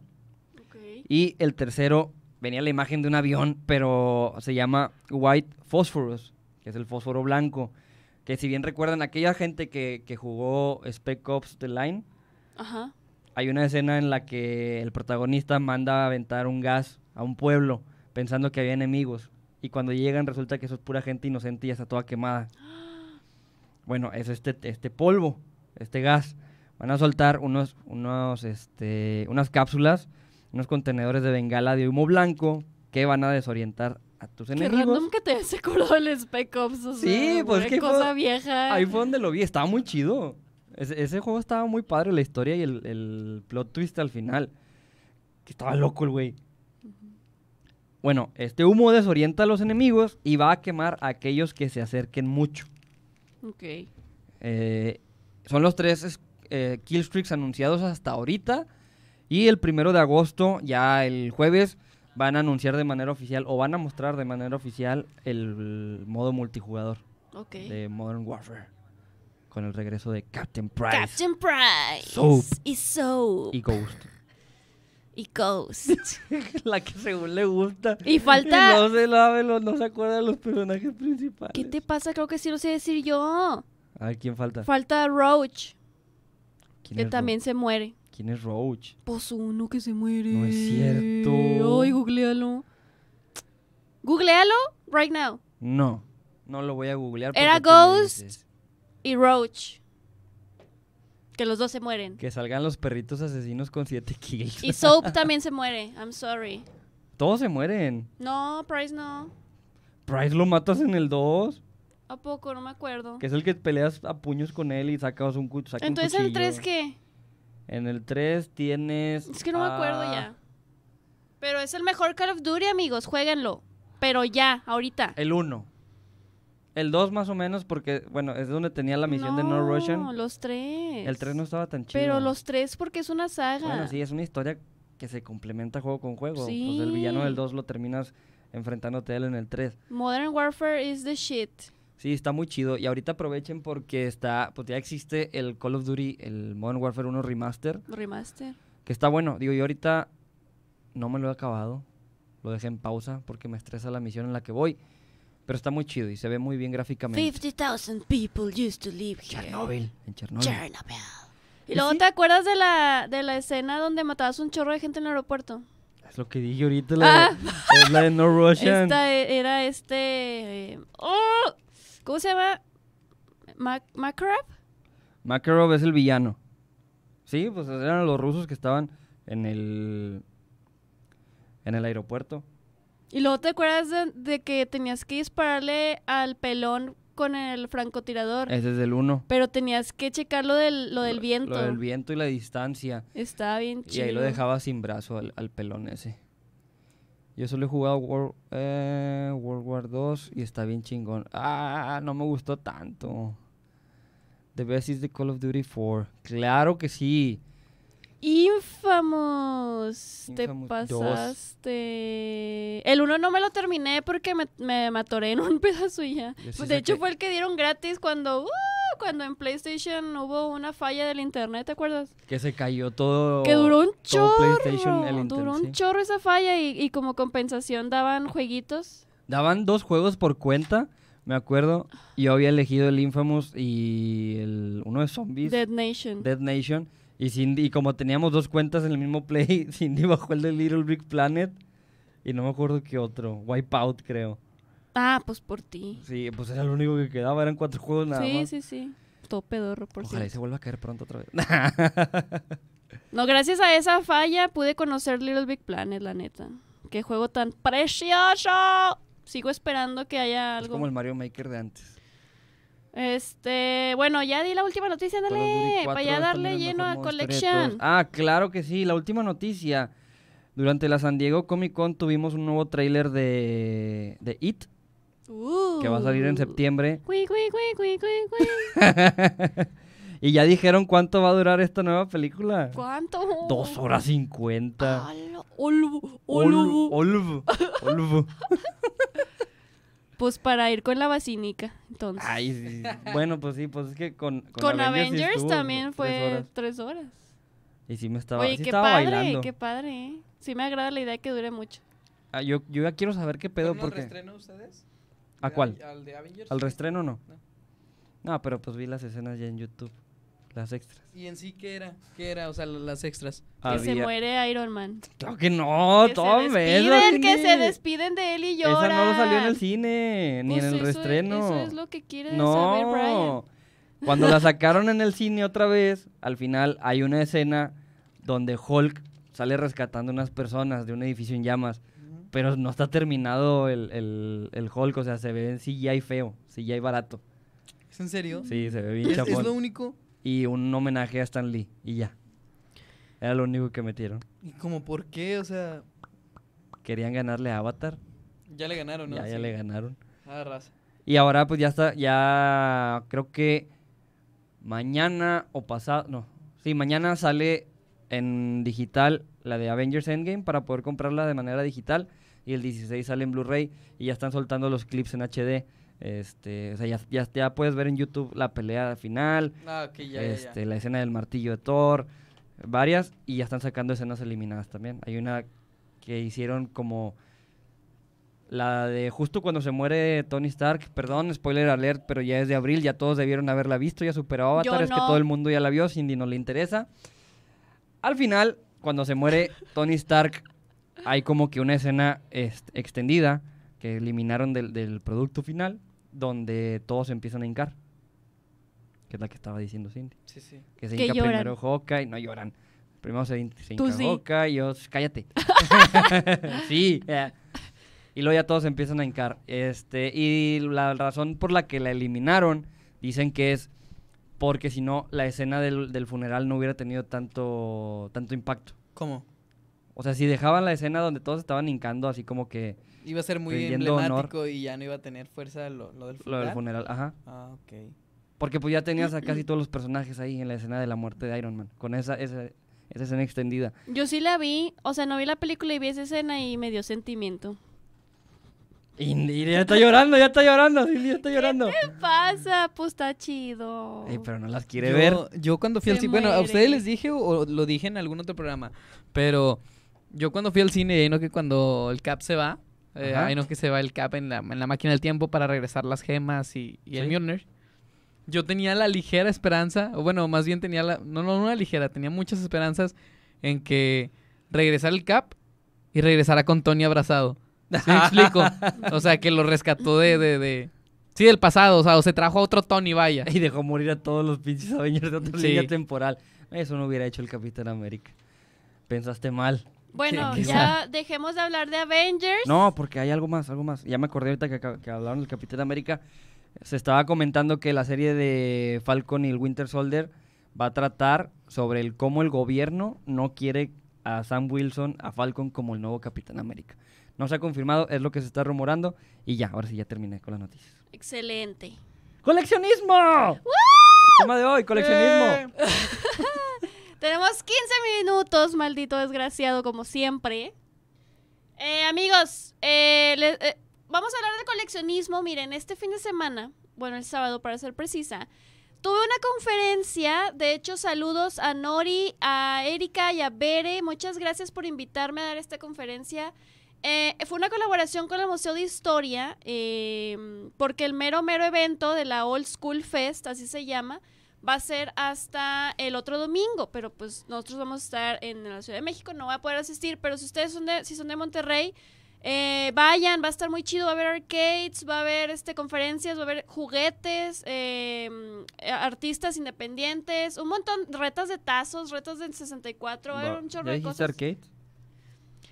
y el tercero venía la imagen de un avión, pero se llama White Phosphorus, que es el fósforo blanco. Que si bien recuerdan aquella gente que, jugó Spec Ops The Line, hay una escena en la que el protagonista manda a aventar un gas a un pueblo pensando que había enemigos. Y cuando llegan resulta que eso es pura gente inocente y está toda quemada. Bueno, es este, este polvo, este gas. Van a soltar unos, unos, este, unas cápsulas unos contenedores de bengala de humo blanco que van a desorientar a tus Qué enemigos. random que te color el Spec Ops. sí, pues cosa vieja. Ahí fue donde lo vi, estaba muy chido. Ese, juego estaba muy padre, la historia y el, plot twist al final. Que estaba loco el güey. Bueno, este humo desorienta a los enemigos y va a quemar a aquellos que se acerquen mucho. Ok. Eh, son los tres eh, killstreaks anunciados hasta ahorita. Y el primero de agosto, ya el jueves, van a anunciar de manera oficial o van a mostrar de manera oficial el modo multijugador de Modern Warfare. Con el regreso de Captain Price. Captain Price. Soap. Y Soap. Y Ghost. Y Ghost. la que según le gusta. Y falta. no se no se acuerda de los personajes principales. ¿Qué te pasa? Creo que sí lo sé decir yo. A ¿quién falta? Falta Roach. que también se muere. Tienes Roach? Pues uno que se muere. No es cierto. Ay, googlealo. Googlealo right now. No, no lo voy a googlear. Era Ghost y Roach. Que los dos se mueren. Que salgan los perritos asesinos con 7 kills. Y Soap también se muere. I'm sorry. Todos se mueren. No, Price no. Price lo matas en el 2. ¿A poco? No me acuerdo. Que es el que peleas a puños con él y sacas un, Entonces, cuchillo. Entonces el 3 qué? En el 3 tienes. Es que no me acuerdo ya. Pero es el mejor Call of Duty, amigos. Jueguenlo. Pero ya, ahorita. El 1. El 2 más o menos, porque, bueno, es donde tenía la misión de No Russian. No, los 3. El 3 no estaba tan chido. Pero los 3 porque es una saga. Bueno, sí, es una historia que se complementa juego con juego. Sí. Pues el villano del 2 lo terminas enfrentándote a él en el 3. Modern Warfare is the shit. Sí, está muy chido. Y ahorita aprovechen porque está, pues ya existe el Call of Duty, el Modern Warfare 1 Remaster. Remaster. Que está bueno. Digo, yo ahorita no me lo he acabado. Lo dejé en pausa porque me estresa la misión en la que voy. Pero está muy chido y se ve muy bien gráficamente. 50,000 people used to live here. Chernobyl, en Chernobyl. Chernobyl. Y luego te acuerdas de la, de la escena donde matabas un chorro de gente en el aeropuerto. Es lo que dije ahorita, la, ah. es la de No Russian. Esta e-, era este... Eh, ¡Oh! ¿Cómo se llama? ¿Mac Makarov. Makarov es el villano. Sí, pues eran los rusos que estaban en el en el aeropuerto. Y luego te acuerdas de, que tenías que dispararle al pelón con el francotirador. Ese es el uno. Pero tenías que checar lo del, lo del viento. Lo, del viento y la distancia. Estaba bien chido. Y ahí lo dejaba sin brazo al pelón ese. Yo solo he jugado World, eh, World War 2 y está bien chingón. Ah, no me gustó tanto. The best is the Call of Duty 4. Claro que sí. Infamos te pasaste. El uno no me lo terminé porque me, me, atoré en un pedazo ya. Pues, de hecho, fue el que dieron gratis cuando. Uh, cuando en PlayStation hubo una falla del internet, ¿te acuerdas? Que se cayó todo. Que duró un chorro. PlayStation, el internet, duró un chorro esa falla y, como compensación daban jueguitos. Daban dos juegos por cuenta, me acuerdo. Yo había elegido el Infamous y el uno de zombies. Dead Nation. Dead Nation. Y, y como teníamos dos cuentas en el mismo play, Cindy bajó el de Little Big Planet. Y no me acuerdo qué otro. Wipeout, creo. Ah, pues por ti. Sí, pues era lo único que quedaba, eran cuatro juegos nada más. Sí, sí, sí. Todo pedorro, por Ojalá y se vuelva a caer pronto otra vez. no, gracias a esa falla pude conocer Little Big Planet, la neta. Qué juego tan precioso. Sigo esperando que haya algo. Es como el Mario Maker de antes. Este, bueno, ya di la última noticia, dale, para ya darle lleno a Collection. Ah, claro que sí, la última noticia. Durante la San Diego Comic Con tuvimos un nuevo tráiler de, de It, que va a salir en uh. septiembre. y ya dijeron cuánto va a durar esta nueva película. ¿Cuánto? Dos horas cincuenta. Pues para ir con la basínica, entonces. bueno, pues sí, pues es que con... Con, Avengers, también fue tres horas. Y sí me estaba, Oye, qué padre, ¿eh? Sí me agrada la idea de que dure mucho. Ah, yo, yo ya quiero saber qué pedo porque... ustedes? ¿A cuál? ¿Al de Avengers? restreno no? no? pero pues vi las escenas ya en YouTube. Las extras. ¿Y en sí qué era? ¿Qué era? O sea, las extras. Ah, que se muere Iron Man. Claro que no, que todo Que se despiden de él y lloran. Esa no lo salió en el cine, ni en pues el reestreno restreno. eso es lo que quiere no. saber Brian. Cuando la sacaron en el cine otra vez, al final hay una escena donde Hulk sale rescatando unas personas de un edificio en llamas pero no está terminado el, el, Hulk, o sea, se ve en hay feo, ya hay barato. ¿Es en serio? Sí, se ve bien ¿Es lo único? Y un homenaje a Stan Lee, y ya. Era lo único que metieron. ¿Y cómo, por qué? O sea... Querían ganarle a Avatar. Ya le ganaron, ¿no? Ya, le ganaron. Ah, raza. Y ahora pues ya está, ya creo que mañana o pasado, no. Sí, mañana sale en digital la de Avengers Endgame para poder comprarla de manera digital y el 16 sale en Blu-ray y ya están soltando los clips en HD. Este, o sea, ya, puedes ver en YouTube la pelea final, ah, este, la escena del martillo de Thor, varias, y ya están sacando escenas eliminadas también. Hay una que hicieron como la de justo cuando se muere Tony Stark, perdón, spoiler alert, pero ya es de abril, ya todos debieron haberla visto, ya superó Avatar, es que todo el mundo ya la vio, Cindy no le interesa. Al final, cuando se muere Tony Stark, hay como que una escena extendida que eliminaron del, producto final donde todos empiezan a hincar. Que es la que estaba diciendo Cindy. Sí, sí. Que se hinca lloran. primero y no lloran. Primero se, hinca sí. y yo, cállate. sí. Y luego ya todos empiezan a hincar. Este, y la razón por la que la eliminaron, dicen que es porque si no, la escena del, funeral no hubiera tenido tanto, tanto impacto. ¿Cómo? O sea, si dejaban la escena donde todos estaban hincando así como que... Iba a ser muy emblemático y ya no iba a tener fuerza lo, del funeral. Lo del funeral, ajá. Ah, ok. Porque pues ya tenías a casi todos los personajes ahí en la escena de la muerte de Iron Man, con esa, esa, escena extendida. Yo sí la vi, o sea, no vi la película y vi esa escena y me dio sentimiento. Y, ya está llorando, ya está llorando, ya está llorando. ¿Qué pasa? Pues está chido. Ey, pero no las quiere ver. Yo cuando fui al cine, bueno, a ustedes les dije o lo dije en algún otro programa, pero yo cuando fui al cine, ¿no? Que cuando el Cap se va, eh, ahí no que se va el Cap en la, máquina del tiempo para regresar las gemas y, el Mjolnir. Yo tenía la ligera esperanza, o bueno, más bien tenía la. No, no, una ligera, tenía muchas esperanzas en que regresara el Cap y regresara con Tony abrazado. me explico? o sea, que lo rescató de, de, de... Sí, del pasado, o sea, o se trajo a otro Tony, vaya. Y dejó morir a todos los pinches Avengers de otra línea temporal. Eso no hubiera hecho el Capitán América. Pensaste mal. Bueno, ya dejemos de hablar de Avengers. No, porque hay algo más, algo más. Ya me acordé ahorita que, hablaron del Capitán América. Se estaba comentando que la serie de Falcon y el Winter Soldier va a tratar sobre el cómo el gobierno no quiere a Sam Wilson, a Falcon como el nuevo Capitán América. No se ha confirmado, es lo que se está rumorando y ya, ahora sí ya terminé con las noticias. Excelente. ¡Coleccionismo! tema de hoy, coleccionismo. Tenemos 15 minutos, maldito desgraciado, como siempre. Eh, amigos, eh, eh, vamos a hablar de coleccionismo. Miren, este fin de semana, bueno, el sábado para ser precisa, tuve una conferencia. De hecho, saludos a Nori, a Erika y a Bere. Muchas gracias por invitarme a dar esta conferencia. fue una colaboración con el Museo de Historia, porque el mero, mero evento de la Old School Fest, así se llama, va a ser hasta el otro domingo, pero pues nosotros vamos a estar en la Ciudad de México, no va a poder asistir, pero si ustedes son de, si son de Monterrey, eh, vayan, va a estar muy chido, va a haber arcades, va a haber este, conferencias, va a haber juguetes, em, eh, artistas independientes, un montón, retas de tazos, retas de 64, va a haber un chorro de cosas.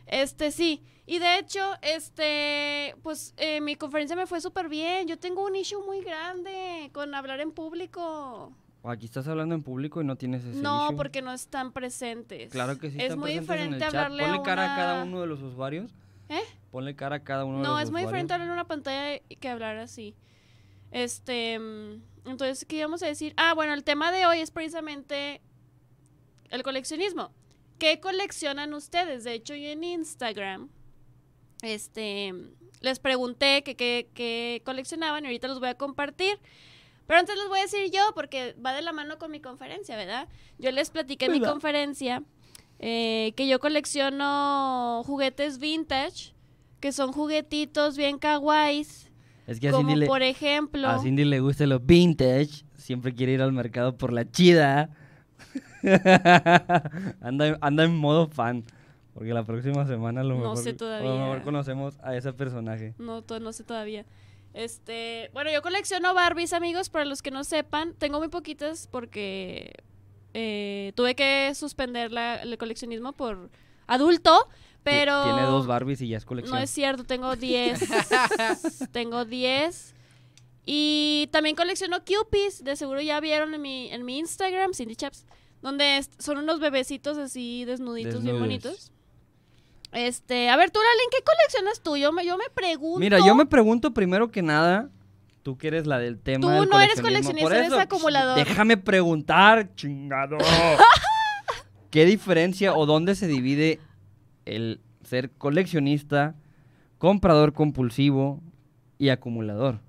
Este, sí. Y de hecho, este, pues eh, mi conferencia me fue súper bien. Yo tengo un issue muy grande con hablar en público. Aquí estás hablando en público y no tienes ese No, porque no están presentes. Claro que sí. Es muy diferente hablarle Ponle cara a cada uno de los usuarios. ¿Eh? Ponle cara a cada uno de los usuarios. No, es muy diferente hablar en una pantalla que hablar así. Este, mm, entonces, ¿qué íbamos a decir? Ah, bueno, el tema de hoy es precisamente el coleccionismo. ¿Qué coleccionan ustedes? De hecho, yo en Instagram, este, les pregunté que qué coleccionaban y ahorita los voy a compartir. Pero antes les voy a decir yo porque va de la mano con mi conferencia, ¿verdad? Yo les platiqué en mi conferencia eh, que yo colecciono juguetes vintage, que son juguetitos bien kawaiis. Es que a como Cindy por ejemplo... A Cindy le gusta lo vintage, siempre quiere ir al mercado por la chida. anda, en modo fan. Porque la próxima semana lo, mejor, conocemos a ese personaje. No, no sé todavía. Este, bueno, yo colecciono Barbies, amigos, para los que no sepan. Tengo muy poquitas porque eh, tuve que suspender el coleccionismo por adulto, pero... Tiene dos Barbies y ya es colección. No es cierto, tengo diez. tengo diez. Y también colecciono Cupies, de seguro ya vieron en mi, en mi Instagram, Cindy Chaps, donde son unos bebecitos así desnuditos, bien bonitos. Este, a ver, tú, Lalen, ¿qué coleccionas tú? Yo me, yo me pregunto. Mira, yo me pregunto primero que nada, tú que eres la del tema. Tú no eres coleccionista, eres acumulador. Déjame preguntar, chingado. ¿Qué diferencia o dónde se divide el ser coleccionista, comprador compulsivo y acumulador?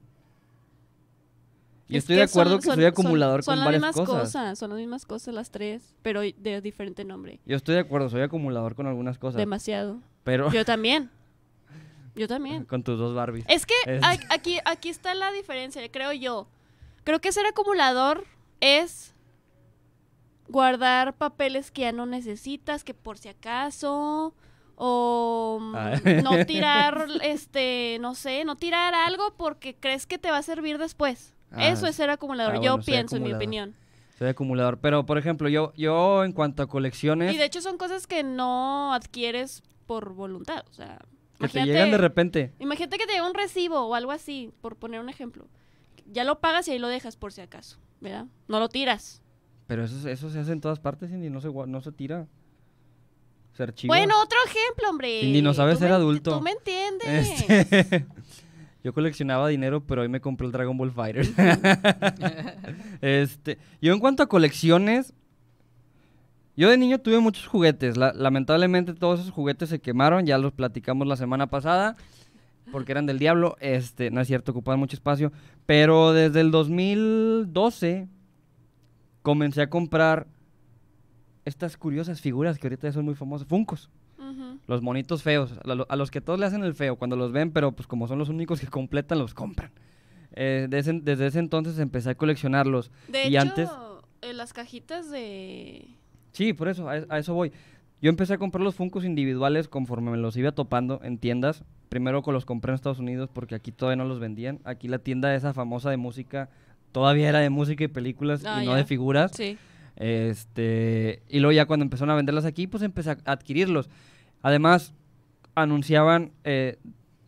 Y estoy de acuerdo que soy acumulador con varias cosas. Son las mismas cosas. son las mismas cosas las tres, pero de diferente nombre. Yo estoy de acuerdo, soy acumulador con algunas cosas. Demasiado. Pero... Yo también. Yo también. Con tus dos Barbies. Es que Aquí, aquí está la diferencia, creo yo. Creo que ser acumulador es guardar papeles que ya no necesitas, que por si acaso, o mm, ah. no tirar, este, no sé, no tirar algo porque crees que te va a servir después. Eso ah, es ser acumulador, ah, yo pienso, en mi opinión. Ser acumulador. Pero, por ejemplo, yo, yo en cuanto a colecciones... Y de hecho son cosas que no adquieres por voluntad, o sea... Que te llegan de repente. Imagínate que te llega un recibo o algo así, por poner un ejemplo. Ya lo pagas y ahí lo dejas por si acaso, ¿verdad? No lo tiras. Pero eso, eso se hace en todas partes, Cindy, no se, no se tira. ser archiva. Bueno, otro ejemplo, hombre. Y no sabes ser adulto. Tú me entiendes. Este, yo coleccionaba dinero, pero hoy me compré el Dragon Ball Fighter. este, yo en cuanto a colecciones, yo de niño tuve muchos juguetes. lamentablemente todos esos juguetes se quemaron, ya los platicamos la semana pasada, porque eran del diablo. Este, no es cierto, ocupaban mucho espacio. Pero desde el 2012 comencé a comprar estas curiosas figuras que ahorita ya son muy famosas, Funkos. Los monitos feos, a, los que todos le hacen el feo cuando los ven, pero pues como son los únicos que completan, los compran. Eh, desde, ese entonces empecé a coleccionarlos. De y hecho, antes... En las cajitas de... Sí, por eso, a, eso voy. Yo empecé a comprar los Funcos individuales conforme me los iba topando en tiendas. Primero los compré en Estados Unidos porque aquí todavía no los vendían. Aquí la tienda esa famosa de música todavía era de música y películas ah, y no de figuras. Este, y luego ya cuando empezaron a venderlas aquí, pues empecé a adquirirlos. Además, anunciaban, eh,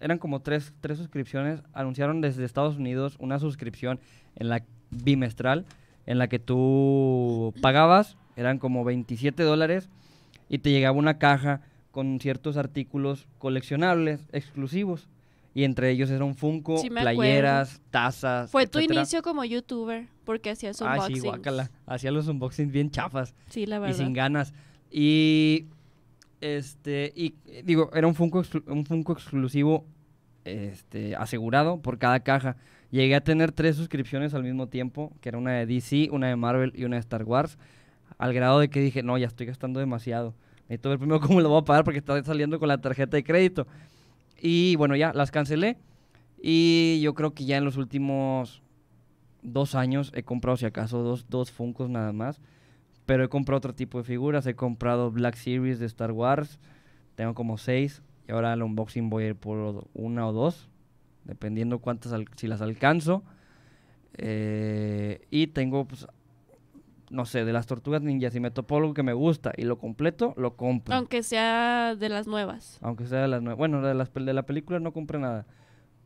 eran como tres, tres suscripciones, anunciaron desde Estados Unidos una suscripción en la bimestral en la que tú pagabas, eran como 27 dólares y te llegaba una caja con ciertos artículos coleccionables exclusivos y entre ellos era un Funko, playeras, tazas. Fue tu inicio como youtuber, porque hacías unboxings. Ah, sí, guácala. Hacía los unboxings bien chafas. Sí, la verdad. Y sin ganas. Y este, y eh, digo, era un Funko, un exclusivo este, asegurado por cada caja. Llegué a tener tres suscripciones al mismo tiempo, que era una de DC, una de Marvel y una de Star Wars, al grado de que dije, no, ya estoy gastando demasiado. Necesito ver primero cómo lo voy a pagar porque está saliendo con la tarjeta de crédito. Y bueno, ya las cancelé. Y yo creo que ya en los últimos dos años he comprado, si acaso, dos, dos Funcos nada más. Pero he comprado otro tipo de figuras. He comprado Black Series de Star Wars. Tengo como seis. Y ahora al unboxing voy a ir por una o dos. Dependiendo cuántas, si las alcanzo. Eh, y tengo, pues, no sé, de las tortugas ninjas. Y me topo algo que me gusta y lo completo, lo compro. Aunque sea de las nuevas. Aunque sea de las nuevas. Bueno, de, las, de la película no compré nada.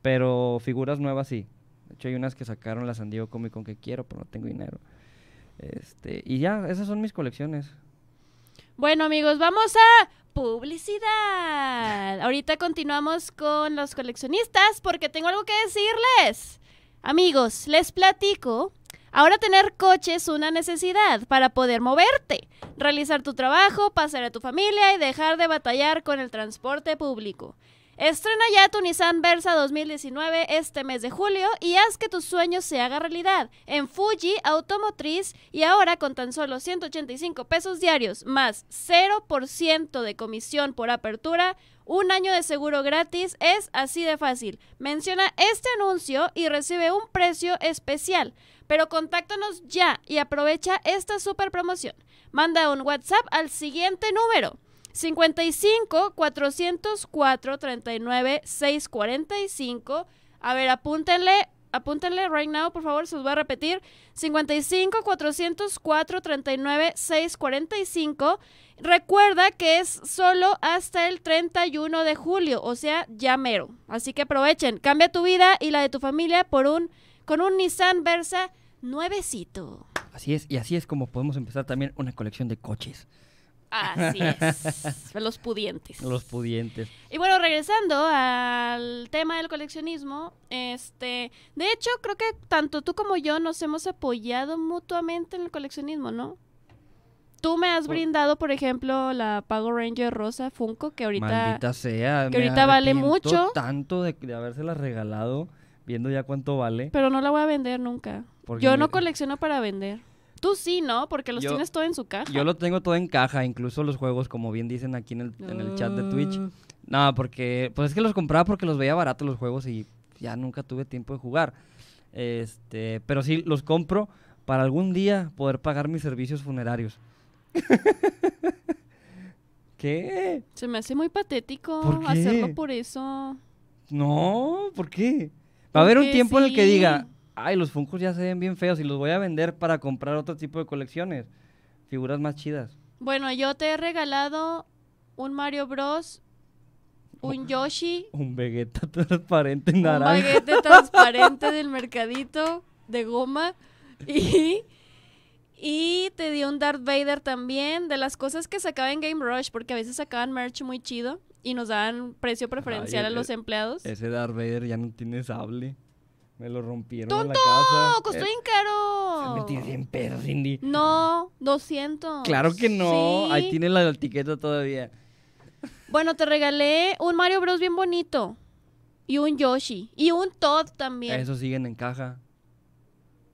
Pero figuras nuevas sí. De hecho, hay unas que sacaron Las San Diego Comic Con que quiero, pero no tengo dinero. Este, y ya, esas son mis colecciones. Bueno, amigos, vamos a publicidad. Ahorita continuamos con los coleccionistas porque tengo algo que decirles. Amigos, les platico. Ahora tener coche es una necesidad para poder moverte, realizar tu trabajo, pasar a tu familia y dejar de batallar con el transporte público. Estrena ya tu Nissan Versa 2019 este mes de julio y haz que tus sueños se haga realidad en Fuji Automotriz y ahora con tan solo 185 pesos diarios más 0% de comisión por apertura, un año de seguro gratis es así de fácil. Menciona este anuncio y recibe un precio especial. Pero contáctanos ya y aprovecha esta super promoción. Manda un WhatsApp al siguiente número 55 404 39 645. A ver, apúntenle, apúntenle right now, por favor, se los voy a repetir. 55 404 39 645. Recuerda que es solo hasta el 31 de julio, o sea, ya mero. Así que aprovechen, cambia tu vida y la de tu familia por un con un Nissan Versa nuevecito. Así es, y así es como podemos empezar también una colección de coches. Así es. Los pudientes. Los pudientes. Y bueno, regresando al tema del coleccionismo, este, de hecho, creo que tanto tú como yo nos hemos apoyado mutuamente en el coleccionismo, ¿no? Tú me has brindado, por ejemplo, la Pago Ranger Rosa Funko, que ahorita. Maldita sea. Que ahorita vale mucho. tanto de, haberse habérsela regalado, viendo ya cuánto vale. Pero no la voy a vender nunca. yo no colecciono para vender. Tú sí, ¿no? Porque los tienes todo en su caja. Yo lo tengo todo en caja, incluso los juegos, como bien dicen aquí en el, chat de Twitch. Mm. no, porque. Pues es que los compraba porque los veía baratos los juegos y ya nunca tuve tiempo de jugar. Este, pero sí, los compro para algún día poder pagar mis servicios funerarios. ¿Qué? Se me hace muy patético hacerlo por eso. No, ¿por qué? Va a haber un tiempo en el que diga, ay, los Funkos ya se ven bien feos y los voy a vender para comprar otro tipo de colecciones, figuras más chidas. Bueno, yo te he regalado un Mario Bros, un Yoshi, un Vegeta transparente naranja, un Vegeta transparente del mercadito de goma y y te di un Darth Vader también de las cosas que sacaba en Game Rush porque a veces sacaban merch muy chido y nos daban precio preferencial a e- los empleados. Ese Darth Vader ya no tiene sable. Me lo rompieron ¡Tonto! en la casa. ¡Costó eh, bien caro! No, 200. Claro que no. Ahí tiene la etiqueta todavía. Bueno, te regalé un Mario Bros bien bonito. Y un Yoshi. Y un Todd también. Eso siguen en caja.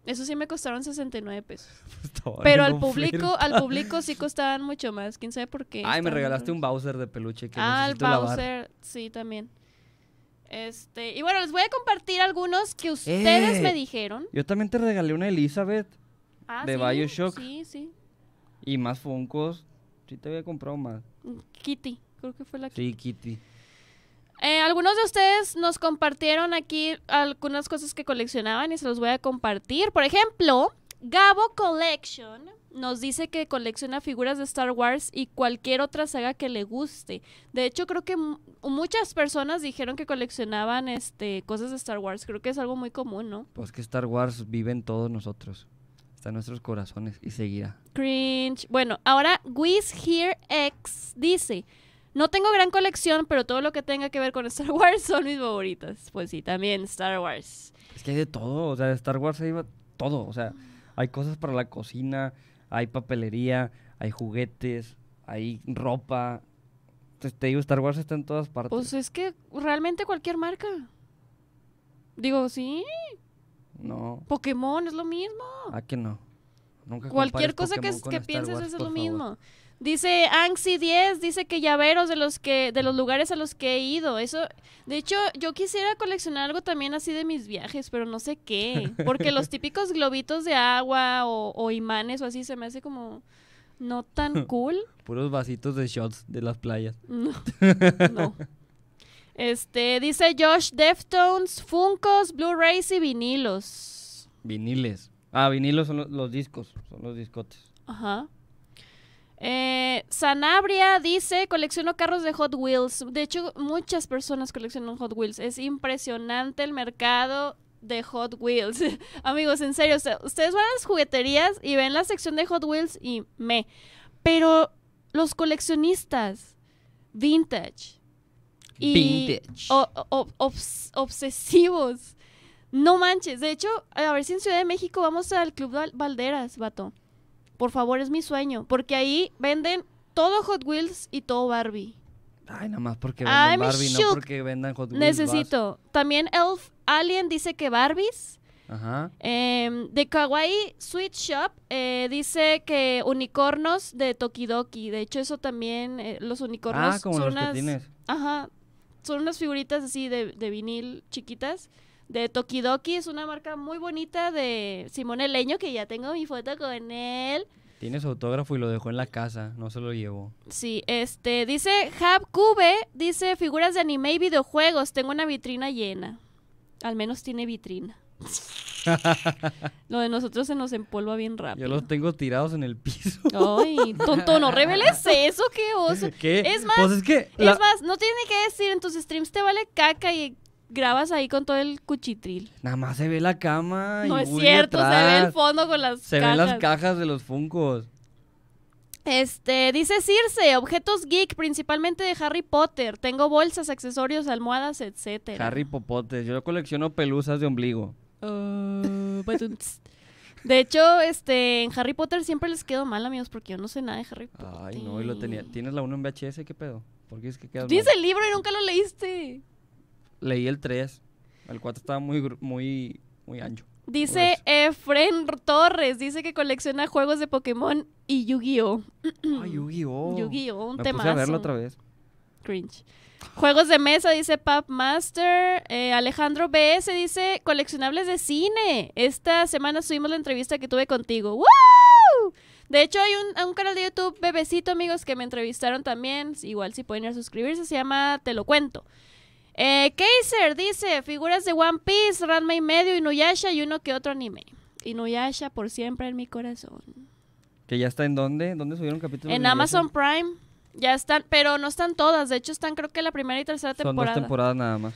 Eso sí me costaron 69 pesos. Pero al público, al público sí costaban mucho más. ¿Quién sabe por qué? Ay, me regalaste un Bowser de peluche. Que ah, el Bowser, sí, también. Este, y bueno, les voy a compartir algunos que ustedes eh, me dijeron. Yo también te regalé una Elizabeth ah, de Bioshock. Sí, sí. Y más Funkos. Sí, te había comprado más. Mm, Kitty, creo que fue la Sí, Kitty. Eh, algunos de ustedes nos compartieron aquí algunas cosas que coleccionaban y se los voy a compartir. Por ejemplo, Gabo Collection nos dice que colecciona figuras de Star Wars y cualquier otra saga que le guste. De hecho, creo que muchas personas dijeron que coleccionaban este cosas de Star Wars. Creo que es algo muy común, ¿no? Pues que Star Wars vive en todos nosotros. Está en nuestros corazones y seguirá. Cringe. Bueno, ahora Wiz Here X dice, "No tengo gran colección, pero todo lo que tenga que ver con Star Wars son mis favoritas." Pues sí, también Star Wars. Es que hay de todo, o sea, de Star Wars hay todo, o sea, hay cosas para la cocina, hay papelería, hay juguetes, hay ropa. te digo, Star Wars está en todas partes. Pues es que realmente cualquier marca. Digo, sí. No. Pokémon es lo mismo. ¿A ah, que no? Nunca Cualquier cosa que, pienses es lo mismo. Dice Anxi 10, dice que llaveros de los que de los lugares a los que he ido. Eso, de hecho, yo quisiera coleccionar algo también así de mis viajes, pero no sé qué, porque los típicos globitos de agua o, imanes o así se me hace como no tan cool. Puros vasitos de shots de las playas. No. Este, dice Josh Deftones, Funkos, Blu-rays y vinilos. Viniles. Ah, vinilos son los discos, son los discotes. Ajá. Eh, Sanabria dice, colecciono carros de Hot Wheels. De hecho, muchas personas coleccionan Hot Wheels. Es impresionante el mercado de Hot Wheels. Amigos, en serio, ustedes van a las jugueterías y ven la sección de Hot Wheels y me. Pero los coleccionistas, vintage. Y obsesivos. No manches. De hecho, a ver si en Ciudad de México vamos al Club Valderas, vato. Por favor, es mi sueño. Porque ahí venden todo Hot Wheels y todo Barbie. Ay, nada más porque venden Barbie, no porque vendan Hot Wheels. Necesito. También Elf Alien dice que Barbies. Ajá. Eh, de Kawaii Sweet Shop eh, dice que unicornos de Tokidoki. De hecho, eso también, eh, los unicornos ah, son unas, Ajá. Son unas figuritas así de, de vinil chiquitas de Tokidoki. Es una marca muy bonita de Simón Leño, que ya tengo mi foto con él. Tiene su autógrafo y lo dejó en la casa, no se lo llevó. Sí, este, dice hab Cube, dice figuras de anime y videojuegos. Tengo una vitrina llena. Al menos tiene vitrina. lo de nosotros se nos empolva bien rápido. Yo los tengo tirados en el piso. Ay, tonto, no reveles eso, qué oso. ¿Qué? Es más, pues que es más, no tiene que decir en tus streams te vale caca y grabas ahí con todo el cuchitril. Nada más se ve la cama. No es cierto, se ve el fondo con las cajas. Se ven las cajas de los funcos. Este, dice Circe, objetos geek, principalmente de Harry Potter. Tengo bolsas, accesorios, almohadas, etcétera. Harry Popotes, yo colecciono pelusas de ombligo. Oh, pues de hecho, este, en Harry Potter siempre les quedo mal, amigos, porque yo no sé nada de Harry Potter. Ay, no, y lo tenía. ¿Tienes la 1 en VHS? ¿Qué pedo? Porque es que quedas Tienes el libro y nunca lo leíste leí el 3. El 4 estaba muy, muy, muy ancho. Dice Efren Torres, dice que colecciona juegos de Pokémon y Yu-Gi-Oh. Ah, Yu-Gi-Oh. Yu-Gi-Oh, un tema. Puse a verlo otra vez. Cringe. Juegos de mesa, dice Pap Master. Eh, Alejandro BS dice coleccionables de cine. Esta semana subimos la entrevista que tuve contigo. ¡Woo! De hecho, hay un, un, canal de YouTube, Bebecito, amigos, que me entrevistaron también. Igual si pueden ir a suscribirse, se llama Te lo cuento. Eh, Kaiser dice, figuras de One Piece, Ranma y medio, Inuyasha y uno que otro anime. Inuyasha por siempre en mi corazón. ¿Que ya está en dónde? ¿Dónde subieron capítulos? En Amazon Prime. Ya están, pero no están todas. De hecho, están creo que la primera y tercera temporada. Son dos temporadas nada más.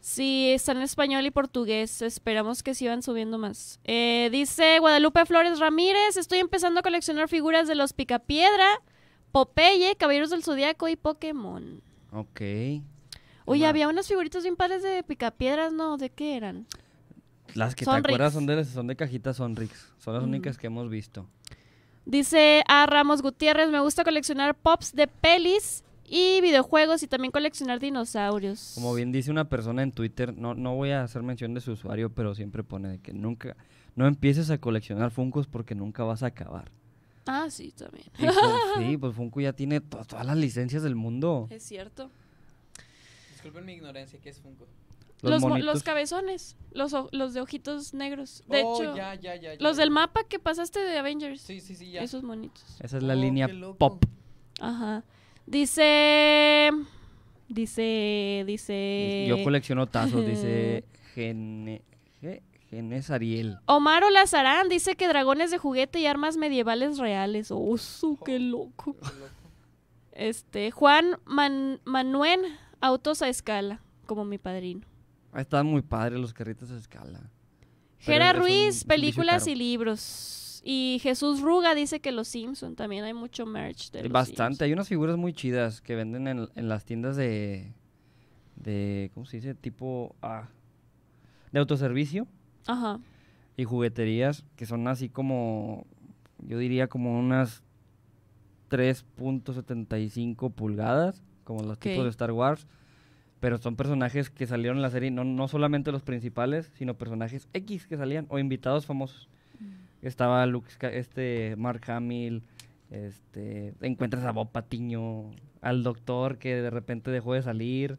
Sí, están en español y portugués. Esperamos que sigan subiendo más. Eh, dice Guadalupe Flores Ramírez, estoy empezando a coleccionar figuras de los Picapiedra, Popeye, Caballeros del Zodiaco y Pokémon. Ok. Oye, había unas figuritas bien padres de picapiedras, ¿no? ¿De qué eran? Las que te acuerdas son de, son cajitas Sonrix. Son las mm. únicas que hemos visto. Dice a Ramos Gutiérrez, me gusta coleccionar pops de pelis y videojuegos y también coleccionar dinosaurios. Como bien dice una persona en Twitter, no, no voy a hacer mención de su usuario, pero siempre pone que nunca, no empieces a coleccionar Funkos porque nunca vas a acabar. Ah, sí, también. Pues, sí, pues Funko ya tiene todas las licencias del mundo. Es cierto. Disculpen mi ignorancia, ¿qué es Funko? Los, cabezones, los, los, de ojitos negros. De oh, hecho, los del mapa que pasaste de Avengers. Sí, sí, sí, Esos monitos. Esa es la oh, línea pop. Ajá. Dice. Dice. Dice. Yo colecciono tazos, dice. Gene, Ariel. Omar Olazarán dice que dragones de juguete y armas medievales reales. ¡Oh, qué loco! Este, Juan Manuel Autos a escala, como mi padrino. Ah, Están muy padres los carritos a escala. Gera Ruiz, películas y libros. Y Jesús Ruga dice que los Simpson también hay mucho merch de Bastante, hay unas figuras muy chidas que venden en, las tiendas de de ¿cómo se dice? tipo de autoservicio. Ajá. Y jugueterías que son así como yo diría como unas 3.75 pulgadas como los tipos de Star Wars, pero son personajes que salieron en la serie, no, no solamente los principales, sino personajes X que salían o invitados famosos. Mm. Estaba Luke, este Mark Hamill, este, encuentras a Bob Patiño, al doctor que de repente dejó de salir,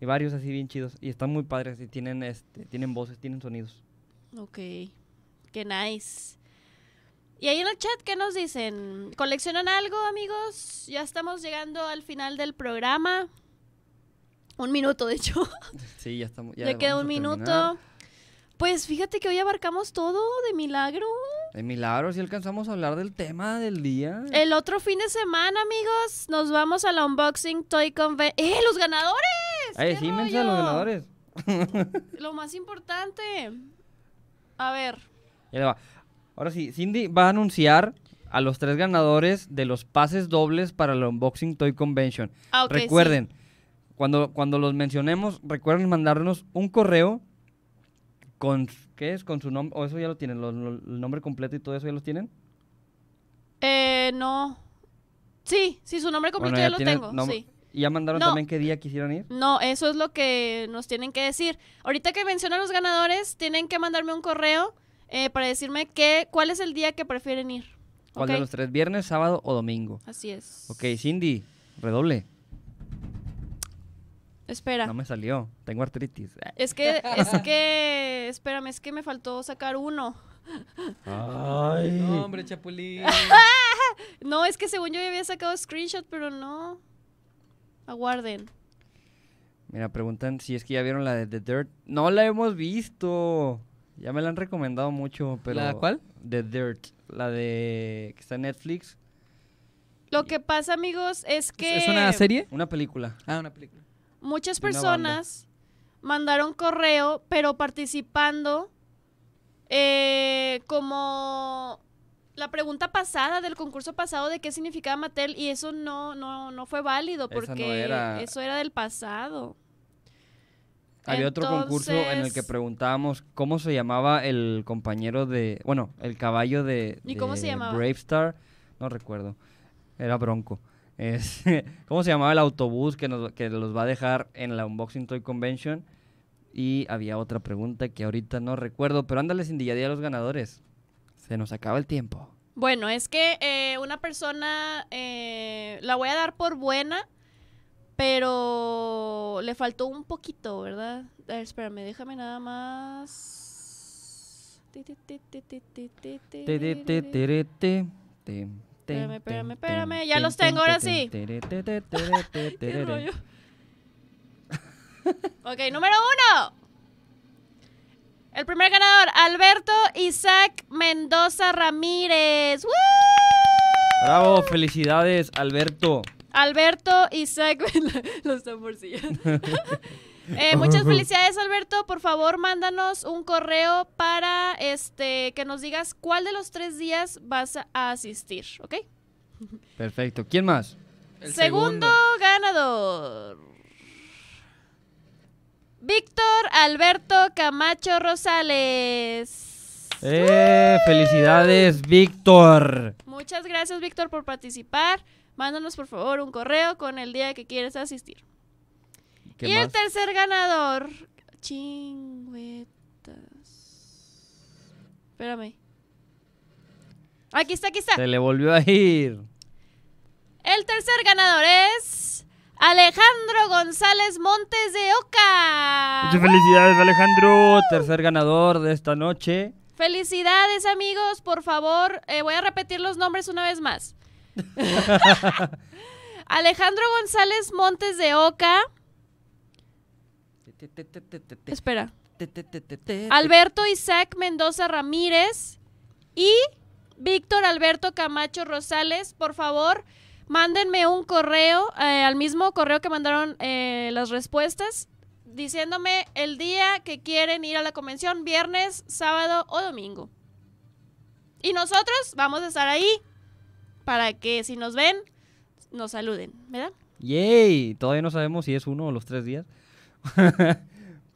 y varios así bien chidos. Y están muy padres y tienen, este, tienen voces, tienen sonidos. Ok, qué nice. Y ahí en el chat, ¿qué nos dicen? ¿Coleccionan algo, amigos? Ya estamos llegando al final del programa. Un minuto, de hecho. Sí, ya estamos. Ya, queda un minuto. Pues fíjate que hoy abarcamos todo de milagro. De milagro, si alcanzamos a hablar del tema del día. El otro fin de semana, amigos, nos vamos a la Unboxing Toy Conven. ¡Eh, los ganadores! ¡Eh, sí, los ganadores! Lo más importante. A ver. Ya le va. Ahora sí, Cindy va a anunciar a los tres ganadores de los pases dobles para la Unboxing Toy Convention. Ah, recuerden, cuando, cuando los mencionemos, recuerden mandarnos un correo con, ¿qué es? Con su nombre, o eso ya lo tienen, el nombre completo y todo eso ya lo tienen. Eh, no. Sí, sí, su nombre completo ya, lo tengo, sí. ya mandaron también qué día quisieron ir? No, eso es lo que nos tienen que decir. Ahorita que a los ganadores, tienen que mandarme un correo eh, para decirme qué, cuál es el día que prefieren ir. ¿Cuál de los tres? ¿Viernes, sábado o domingo? Así es. Ok, Cindy, redoble. Espera. No me salió. Tengo artritis. Es que, es que, espérame, es que me faltó sacar uno. Ay. No, hombre, chapulín. no, es que según yo ya había sacado screenshot, pero no. Aguarden. Mira, preguntan si es que ya vieron la de The Dirt. No la hemos visto. Ya me la han recomendado mucho, pero... ¿La cuál? The Dirt, la de... que está en Netflix. Lo que pasa, amigos, es que... ¿Es una serie? Una película. Ah, una película. Muchas personas mandaron correo, pero participando eh, como la pregunta pasada del concurso pasado de qué significaba Mattel y eso no, no, no fue válido porque eso era del pasado. Había otro concurso en el que preguntábamos cómo se llamaba el compañero de. Bueno, el caballo de. ¿Y cómo se Brave Star. No recuerdo. Era Bronco. Es, ¿Cómo se llamaba el autobús que, nos, que los va a dejar en la Unboxing Toy Convention? Y había otra pregunta que ahorita no recuerdo, pero ándale sin día a día a los ganadores. Se nos acaba el tiempo. Bueno, es que eh, una persona, eh, la voy a dar por buena pero le faltó un poquito, ¿verdad? A ver, espérame, déjame nada más. Espérame, espérame, espérame. Ya los tengo, ahora sí. ok, número uno. El primer ganador, Alberto Isaac Mendoza Ramírez. Bravo, felicidades, Alberto. Alberto Isaac, los tamborcillos. Eh, muchas felicidades, Alberto. Por favor, mándanos un correo para este que nos digas cuál de los tres días vas a asistir, ¿ok? Perfecto. ¿Quién más? segundo ganador. Víctor Alberto Camacho Rosales. ¡Eh! ¡Felicidades, Víctor! Muchas gracias, Víctor, por participar. Mándanos, por favor, un correo con el día que quieres asistir. Y el tercer ganador. Chinguetas Espérame. Aquí está, aquí está. Se le volvió a ir. El tercer ganador es. Alejandro González Montes de Oca. Muchas felicidades, Alejandro. Tercer ganador de esta noche. Felicidades amigos, por favor, eh, voy a repetir los nombres una vez más. Alejandro González Montes de Oca. Espera. Alberto Isaac Mendoza Ramírez y Víctor Alberto Camacho Rosales, por favor, mándenme un correo eh, al mismo correo que mandaron eh, las respuestas diciéndome el día que quieren ir a la convención, viernes, sábado o domingo. Y nosotros vamos a estar ahí para que si nos ven, nos saluden, ¿verdad? Yay, todavía no sabemos si es uno o los tres días.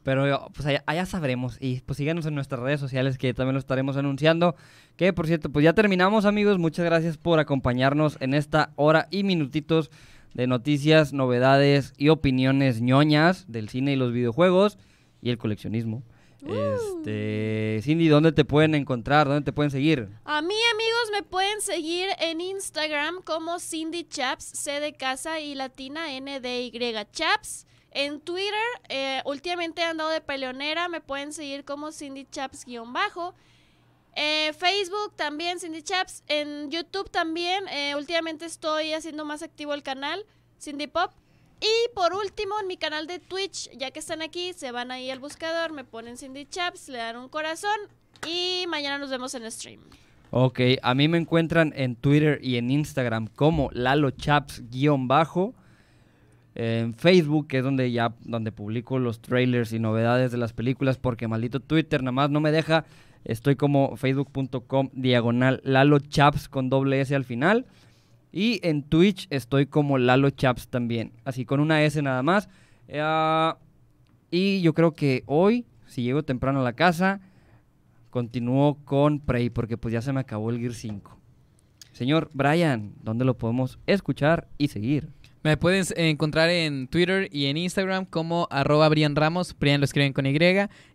Pero pues sabremos. Y pues síganos en nuestras redes sociales que también lo estaremos anunciando. Que por cierto, pues ya terminamos amigos. Muchas gracias por acompañarnos en esta hora y minutitos de noticias, novedades y opiniones ñoñas del cine y los videojuegos y el coleccionismo. Uh. Este, Cindy, ¿dónde te pueden encontrar? ¿Dónde te pueden seguir? A mí, amigos, me pueden seguir en Instagram como Cindy Chaps, C de casa y latina N Y Chaps. En Twitter, eh, últimamente he andado de peleonera, me pueden seguir como Cindy Chaps-bajo. Eh, Facebook también, Cindy Chaps. En YouTube también. Eh, últimamente estoy haciendo más activo el canal, Cindy Pop. Y por último, en mi canal de Twitch, ya que están aquí, se van ahí al buscador, me ponen Cindy Chaps, le dan un corazón y mañana nos vemos en stream. Ok, a mí me encuentran en Twitter y en Instagram como Lalo Chaps bajo. En Facebook, que es donde ya donde publico los trailers y novedades de las películas, porque maldito Twitter nada más no me deja Estoy como facebook.com diagonal Lalo con doble S al final. Y en Twitch estoy como lalochaps también. Así, con una S nada más. Eh, y yo creo que hoy, si llego temprano a la casa, continúo con Prey, porque pues ya se me acabó el Gear 5. Señor Brian, ¿dónde lo podemos escuchar y seguir? Me puedes encontrar en Twitter y en Instagram como arroba Brian Ramos, Brian lo escriben con Y,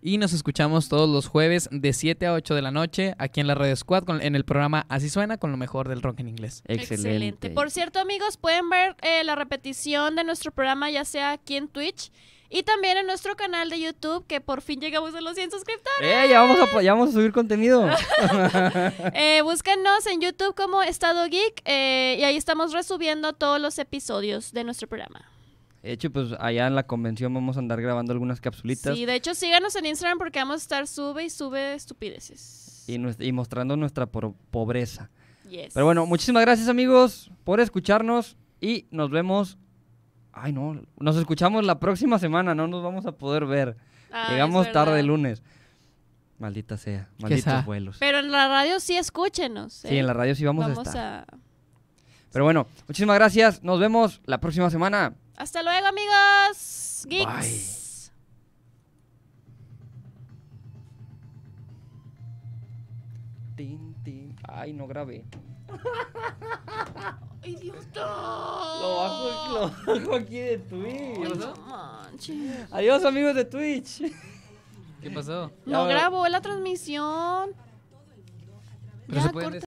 y nos escuchamos todos los jueves de 7 a 8 de la noche aquí en la Radio Squad en el programa Así Suena con lo mejor del rock en inglés. Excelente. Por cierto amigos, pueden ver eh, la repetición de nuestro programa ya sea aquí en Twitch y también en nuestro canal de YouTube, que por fin llegamos a los 100 suscriptores. ¡Eh! Ya vamos a, subir contenido. eh, búscanos en YouTube como Estado Geek eh, y ahí estamos resubiendo todos los episodios de nuestro programa. De hecho, pues allá en la convención vamos a andar grabando algunas capsulitas. Sí, de hecho, síganos en Instagram porque vamos a estar sube y sube estupideces. Y, mostrando nuestra pobreza. Pero bueno, muchísimas gracias amigos por escucharnos y nos vemos Ay, no. Nos escuchamos la próxima semana, no nos vamos a poder ver. Ah, Llegamos tarde el lunes. Maldita sea, malditos vuelos. Pero en la radio sí escúchenos. Sí, en ¿eh? la radio sí vamos, a estar. Pero bueno, muchísimas gracias. Nos vemos la próxima semana. Hasta luego, amigos. Geeks. Bye. Ay, no grabé. ¡Ay, Dios! Lo, bajo, aquí de Twitch. Adiós, amigos de Twitch. ¿Qué pasó? No grabó la transmisión. Pero ya, se pueden